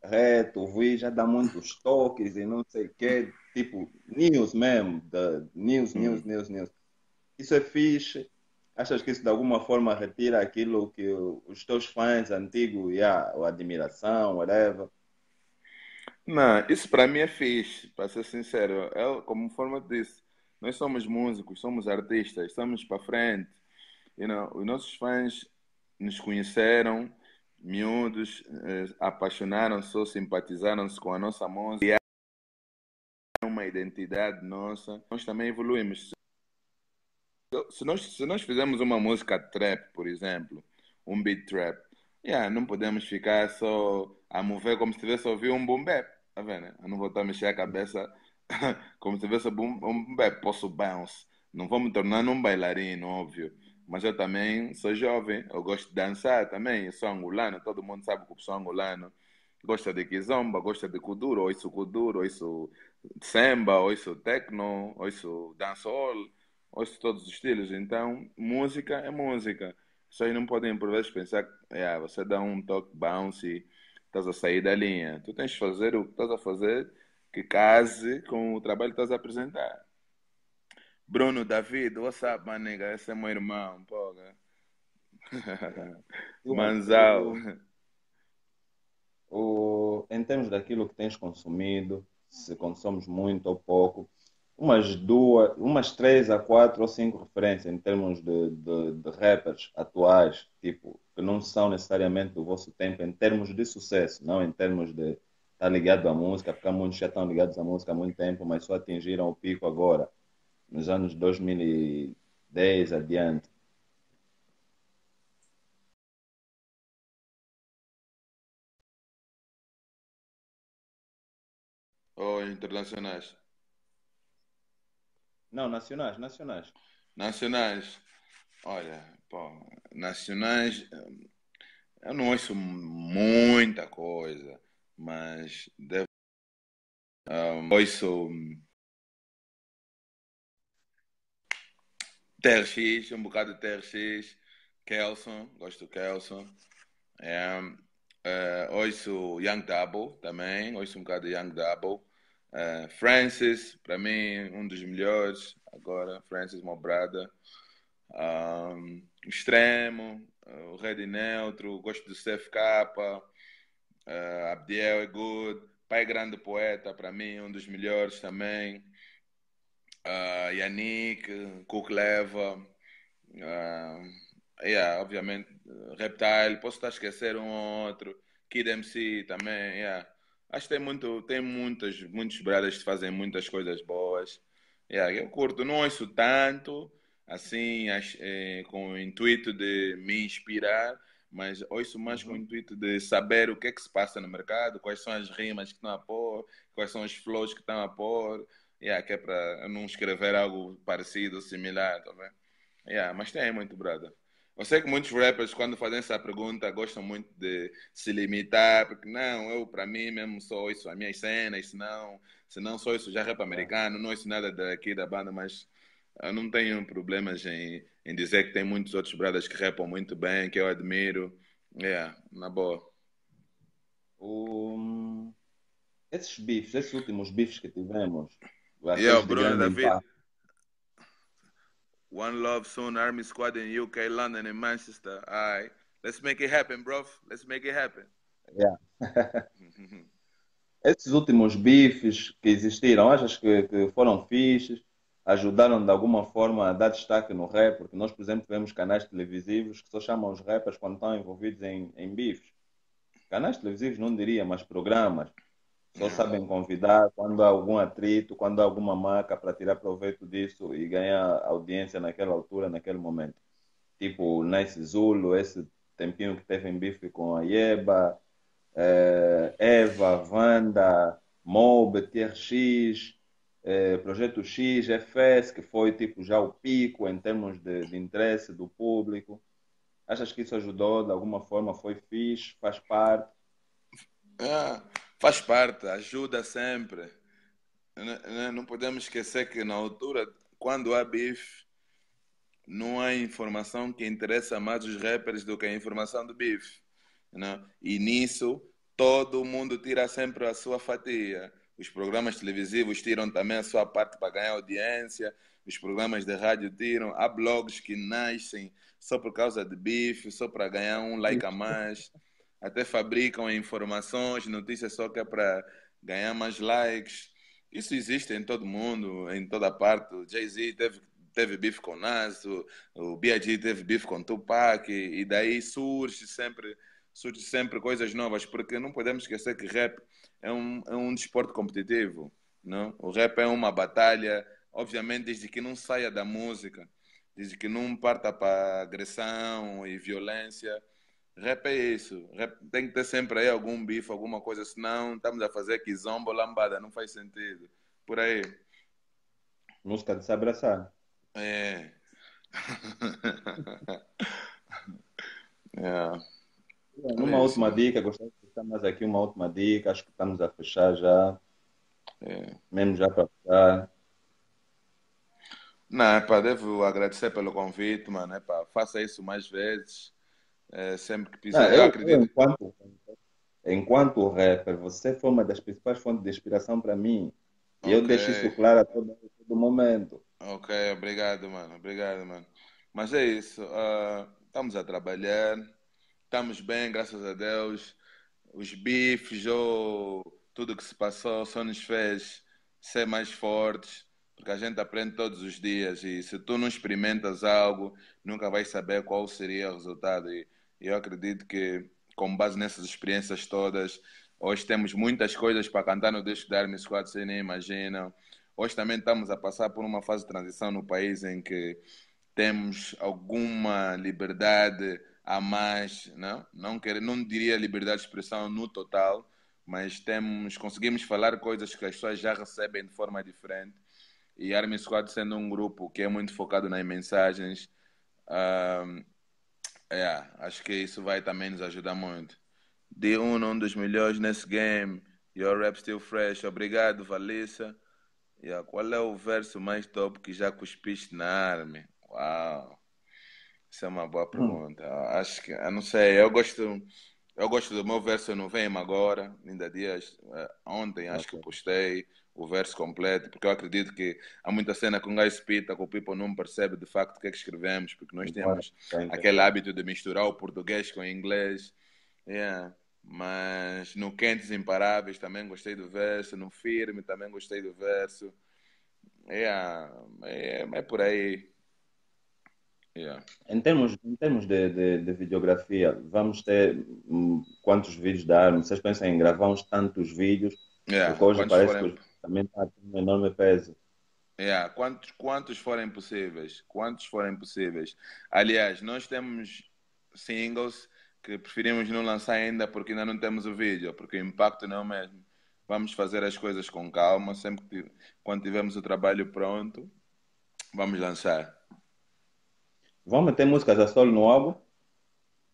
reto, vi já dá muitos toques e não sei o que, tipo, news mesmo, da news, uhum. news, news, news. Isso é fixe. Achas que isso de alguma forma retira aquilo que os teus fãs antigos, yeah, a admiração, whatever? Não, isso para mim é fixe, para ser sincero. Eu, é como forma disso, nós somos músicos, somos artistas, estamos para frente. You know, os nossos fãs nos conheceram, miúdos eh, apaixonaram-se ou simpatizaram-se com a nossa música e uma identidade nossa. Nós também evoluímos. Se nós, se nós fizermos uma música trap, por exemplo, um beat trap, yeah, não podemos ficar só a mover como se tivesse ouvido um boom bap, tá vendo? Eu não vou estar a mexer a cabeça como se tivesse um boom bap, posso bounce. Não vou me tornar um bailarino, óbvio mas eu também sou jovem, eu gosto de dançar também, eu sou angolano, todo mundo sabe que eu sou angolano. Gosta de kizomba, gosta de kuduro, ou isso kuduro, ou isso samba, ou isso techno, ou isso dancehall, ou isso todos os estilos. Então, música é música. Só não podem, por vezes, pensar que yeah, você dá um toque bounce estás a sair da linha. Tu tens de fazer o que estás a fazer que case com o trabalho que estás a apresentar. Bruno David, what's up, my nigga? Esse é meu irmão, porra. Manzal. O, em termos daquilo que tens consumido, se consomes muito ou pouco, umas duas, umas três a quatro ou cinco referências em termos de, de, de rappers atuais, tipo, que não são necessariamente do vosso tempo em termos de sucesso, não em termos de estar tá ligado à música, porque muitos já estão ligados à música há muito tempo, mas só atingiram o pico agora nos anos 2010 adiante. Ou internacionais? Não, nacionais, nacionais. Nacionais. Olha, pô, nacionais. Eu não ouço muita coisa, mas devo. Um, ah, ouço TRX, um bocado de TRX, Kelson, gosto do Kelson. É, uh, ouço Young Double também, ouço um bocado de Young Double. É, Francis, para mim, um dos melhores agora, Francis Mobrada. Um, é, extremo, o Red Neutro, gosto do Seth Capa, uh, Abdiel é good, Pai Grande Poeta, para mim, um dos melhores também uh, Yannick, Cook Leva, uh, yeah, obviamente Reptile, posso estar a esquecer um ou outro, Kid MC também, yeah. Acho que tem, muito, tem muitas, muitos brothers que fazem muitas coisas boas. Yeah, eu curto, não ouço tanto, assim, acho, é, com o intuito de me inspirar, mas ouço mais com o uhum. intuito de saber o que é que se passa no mercado, quais são as rimas que estão a pôr, quais são os flows que estão a pôr, Yeah, que é para não escrever algo parecido, similar, tá vendo? Yeah, mas tem muito, brother. Eu sei que muitos rappers, quando fazem essa pergunta, gostam muito de se limitar, porque não, eu para mim mesmo sou isso, as minhas cenas, se não sou isso já rap é. americano, não isso nada daqui da banda, mas eu não tenho problemas em, em dizer que tem muitos outros brothers que rapam muito bem, que eu admiro. Yeah, na boa. Um, esses bifes, esses últimos bifes que tivemos, Yeah, Bruno David. One love soon, Army Squad in UK, London, and Manchester. All right. Let's make it happen, bro. Let's make it happen. Yeah. Esses últimos bifes que existiram, achas que, que foram fixes? Ajudaram de alguma forma a dar destaque no rap? Porque nós, por exemplo, vemos canais televisivos que só chamam os rappers quando estão envolvidos em, em bifes. Canais televisivos não diria, mas programas. Só sabem convidar quando há algum atrito, quando há alguma marca para tirar proveito disso e ganhar audiência naquela altura, naquele momento. Tipo Nice Zulu, esse tempinho que teve em bife com a Yeba, eh, Eva, Wanda, Mob, TRX, eh, Projeto X, FS, que foi tipo já o pico em termos de, de interesse do público. Achas que isso ajudou de alguma forma? Foi fixe? Faz parte? É faz parte, ajuda sempre. Não podemos esquecer que na altura, quando há bife, não há informação que interessa mais os rappers do que a informação do bife. não? Né? E nisso, todo mundo tira sempre a sua fatia. Os programas televisivos tiram também a sua parte para ganhar audiência, os programas de rádio tiram, há blogs que nascem só por causa de bife, só para ganhar um like a mais até fabricam informações, notícias só que é para ganhar mais likes. Isso existe em todo mundo, em toda parte. O Jay-Z teve, teve bife com Nas, o, o B.I.G. teve bife com Tupac, e, e, daí surge sempre, surge sempre coisas novas, porque não podemos esquecer que rap é um, é um desporto competitivo. Não? O rap é uma batalha, obviamente, desde que não saia da música, desde que não parta para agressão e violência Rap é isso. Rap tem que ter sempre aí algum bife, alguma coisa, senão estamos a fazer aqui zombo, lambada, não faz sentido. Por aí. Música de se abraçar. É. yeah. É. Uma é última dica, gostaria de deixar mais aqui uma última dica, acho que estamos a fechar já. É. Mesmo já para fechar. Não, é pá, devo agradecer pelo convite, mano. É pá, faça isso mais vezes é, sempre que pisar. eu, acredito. Eu, enquanto, enquanto rapper, você foi uma das principais fontes de inspiração para mim. E eu deixo isso claro a todo, a todo, momento. Ok, obrigado, mano. Obrigado, mano. Mas é isso. Uh, estamos a trabalhar. Estamos bem, graças a Deus. Os bifes ou tudo que se passou só nos fez ser mais fortes porque a gente aprende todos os dias e se tu não experimentas algo, nunca vais saber qual seria o resultado. E eu acredito que, com base nessas experiências todas, hoje temos muitas coisas para cantar no disco da Army Squad, vocês nem imaginam. Hoje também estamos a passar por uma fase de transição no país em que temos alguma liberdade a mais, não? Não, quer, não diria liberdade de expressão no total, mas temos, conseguimos falar coisas que as pessoas já recebem de forma diferente. E Army Squad sendo um grupo que é muito focado nas mensagens, uh, é, acho que isso vai também nos ajudar muito. De um, um dos melhores nesse game. Your rap still fresh. Obrigado, Valissa. Yeah, qual é o verso mais top que já cuspiste na arma? Uau! Isso é uma boa hum. pergunta. Acho que, eu não sei, eu gosto eu gosto do meu verso No Vem-me Agora, ainda dias, eh, ontem acho que postei o verso completo, porque eu acredito que há muita cena com um pita, que o people não percebe de facto o que é que escrevemos, porque nós temos aquele hábito de misturar o português com o inglês. Yeah. Mas no Quentes Imparáveis também gostei do verso, no Firme também gostei do verso. Yeah. É, é por aí. Yeah. Em termos, em termos de, de, de, videografia, vamos ter hum, quantos vídeos dar? Vocês pensam em gravar uns tantos vídeos? Yeah. Porque hoje quantos parece forem... que também está um enorme peso. Yeah. Quantos, quantos forem possíveis? Quantos forem possíveis? Aliás, nós temos singles que preferimos não lançar ainda porque ainda não temos o vídeo, porque o impacto não é o mesmo. Vamos fazer as coisas com calma, sempre que quando tivermos o trabalho pronto, vamos lançar. Vão meter músicas a solo no álbum?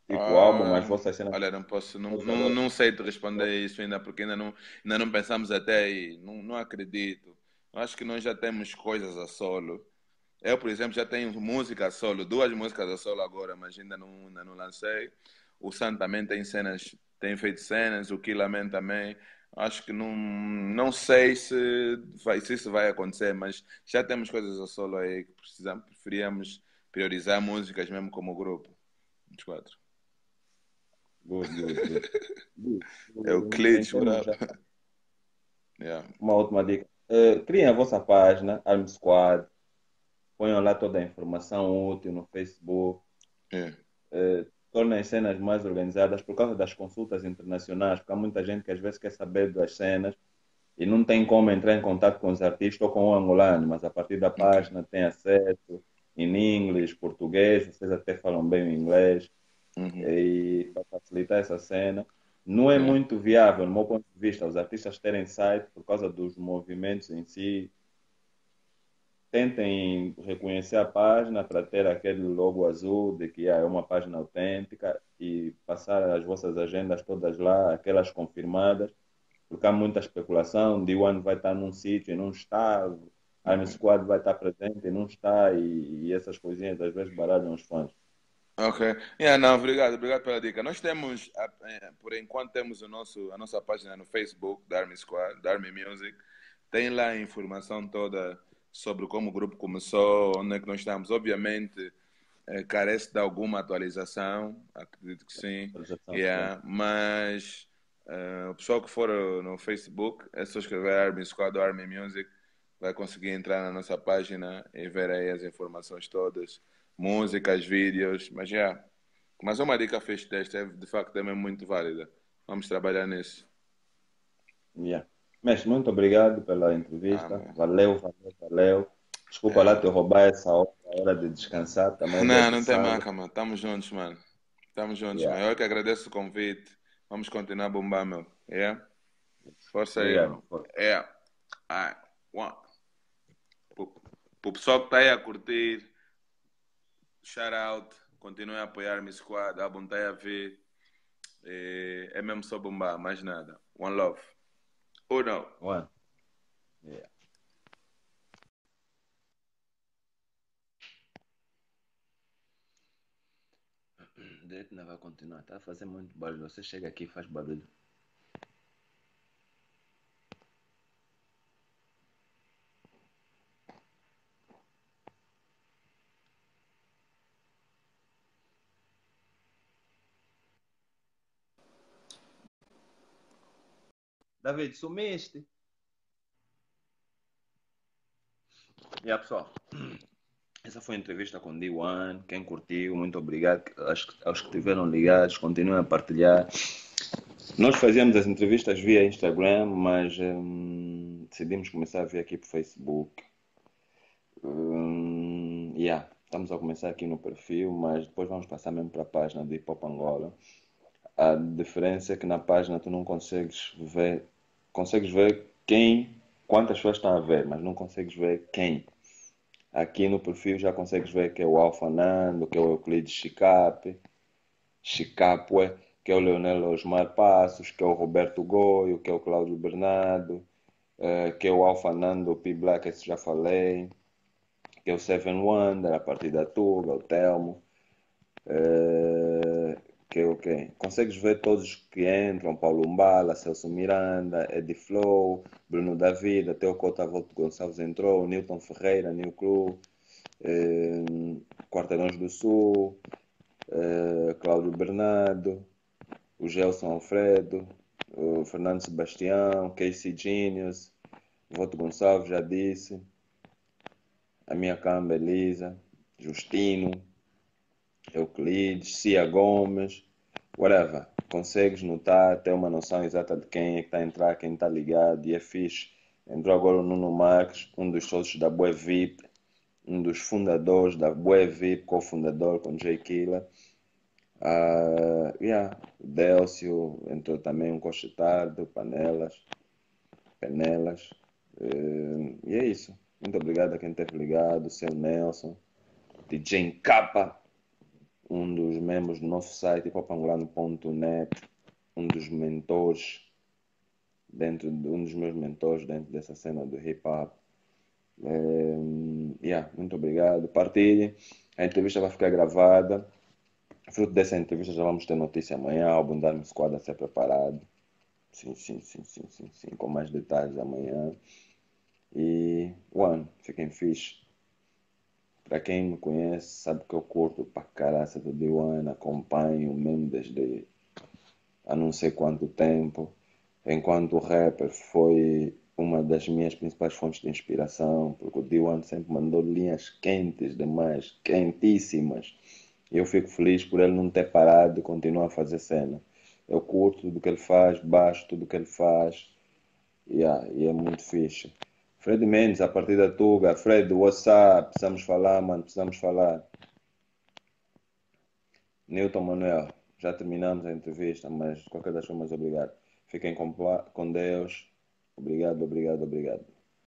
Tipo ah, álbum, mas vou ainda... Olha, não posso, não, não, não sei te responder isso ainda, porque ainda não, ainda não pensamos até aí. Não, não acredito. Acho que nós já temos coisas a solo. Eu, por exemplo, já tenho música a solo, duas músicas a solo agora, mas ainda não, ainda não lancei. O Sam também tem cenas, tem feito cenas, o Killaman também. Acho que não, não sei se, vai, se isso vai acontecer, mas já temos coisas a solo aí que precisamos, preferíamos priorizar músicas mesmo como grupo. Os quatro. Boa, boa, boa. É o Cleides, então, bravo. Yeah. É. Uma última dica. Uh, criem a vossa página, Arm Squad. Ponham lá toda a informação útil no Facebook. Yeah. É. Uh, tornem as cenas mais organizadas por causa das consultas internacionais, porque há muita gente que às vezes quer saber das cenas e não tem como entrar em contato com os artistas ou com o angolano, mas a partir da página tem acesso em inglês, português, vocês até falam bem o inglês, uhum. e para facilitar essa cena. Não é uhum. muito viável, do meu ponto de vista, os artistas terem site por causa dos movimentos em si. Tentem reconhecer a página para ter aquele logo azul de que ah, é uma página autêntica e passar as vossas agendas todas lá, aquelas confirmadas, porque há muita especulação de o ano vai estar num sítio e não está, ah, no squad vai estar presente, não está, e, e essas coisinhas às vezes baralham os fãs. Ok. Yeah, não, obrigado, obrigado pela dica. Nós temos, é, por enquanto, temos o nosso, a nossa página no Facebook, Darmy Squad, Darmy Music. Tem lá a informação toda sobre como o grupo começou, onde é que nós estamos. Obviamente, é, carece de alguma atualização, acredito que sim. yeah. Mas uh, o pessoal que for no Facebook, é só escrever Army Squad ou Army Music vai conseguir entrar na nossa página e ver aí as informações todas, músicas, vídeos, mas já. Yeah. Mas uma dica fixe desta é de facto também muito válida. Vamos trabalhar nisso. Yeah. Mestre, muito obrigado pela entrevista. Ah, valeu, valeu, valeu. Desculpa é. lá te roubar essa hora, hora de descansar também. Não, não tem marca, mano. Estamos juntos, mano. Estamos juntos, yeah. mano. Eu é que agradeço o convite. Vamos continuar a bombar, meu. Yeah? Força aí, yeah. Yeah. All right. One. Para o pessoal que está aí a curtir, shout out, continuem a apoiar Miss Squad, álbum está a ver. É, é mesmo só bombar, mais nada. One love. Ou não? One. Yeah. direito não vai continuar. a tá? fazendo muito barulho. Você chega aqui e faz barulho. David, sumiste? E yeah, pessoal, essa foi a entrevista com D1. Quem curtiu, muito obrigado aos, aos que estiveram ligados. Continuem a partilhar. Nós fazíamos as entrevistas via Instagram, mas hum, decidimos começar a vir aqui para o Facebook. Hum, yeah, estamos a começar aqui no perfil, mas depois vamos passar mesmo para a página de Hip Hop Angola. A diferença é que na página tu não consegues ver consegues ver quem, quantas pessoas estão a ver, mas não consegues ver quem. Aqui no perfil já consegues ver que é o Nando, que é o Euclides Chicape, Chicapue, que é o Leonel Osmar Passos, que é o Roberto Goio, que é o Cláudio Bernardo, eh, que é o Nando P. Black, esse já falei, que é o Seven Wonder, a partir da Tuga, o Telmo. Eh, Ok, ok. Consegues ver todos que entram, Paulo Mbala, Celso Miranda, Eddie Flow, Bruno David, até o Cota Volto Gonçalves entrou, Newton Ferreira, Nilclu, eh, Quarteirões do Sul, eh, Cláudio Bernardo, o Gelson Alfredo, o Fernando Sebastião, Casey Genius, Voto Gonçalves já disse, a minha camba Elisa, Justino, Euclides, Cia Gomes, whatever. Consegues notar, ter uma noção exata de quem é que está a entrar, quem está ligado, e é fixe. Entrou agora o Nuno Marques, um dos sócios da Bué VIP, um dos fundadores da Bué VIP, cofundador com Jay Killa. Uh, yeah. Delcio entrou também um cochetardo, panelas, panelas. Uh, e é isso. Muito obrigado a quem teve ligado, seu Nelson, DJ Kappa um dos membros do nosso site, hipopangolano.net, um dos mentores, dentro um dos meus mentores dentro dessa cena do hip hop. É, yeah, muito obrigado. Partilhe. A entrevista vai ficar gravada. Fruto dessa entrevista já vamos ter notícia amanhã. O Bundarme Squad a ser preparado. Sim, sim, sim, sim, sim, sim. Com mais detalhes amanhã. E, one, fiquem fixe. Para quem me conhece, sabe que eu curto pra caraça do Diwan, acompanho mesmo desde há não sei quanto tempo. Enquanto rapper, foi uma das minhas principais fontes de inspiração, porque o Diwan sempre mandou linhas quentes demais, quentíssimas. Eu fico feliz por ele não ter parado e continuar a fazer cena. Eu curto tudo o que ele faz, baixo tudo o que ele faz, yeah, e é muito fixe. Fred Mendes, a partir da Tuga. Fred, WhatsApp, precisamos falar, mano, precisamos falar. Newton Manuel, já terminamos a entrevista, mas de qualquer das formas, obrigado. Fiquem com, com Deus. Obrigado, obrigado, obrigado.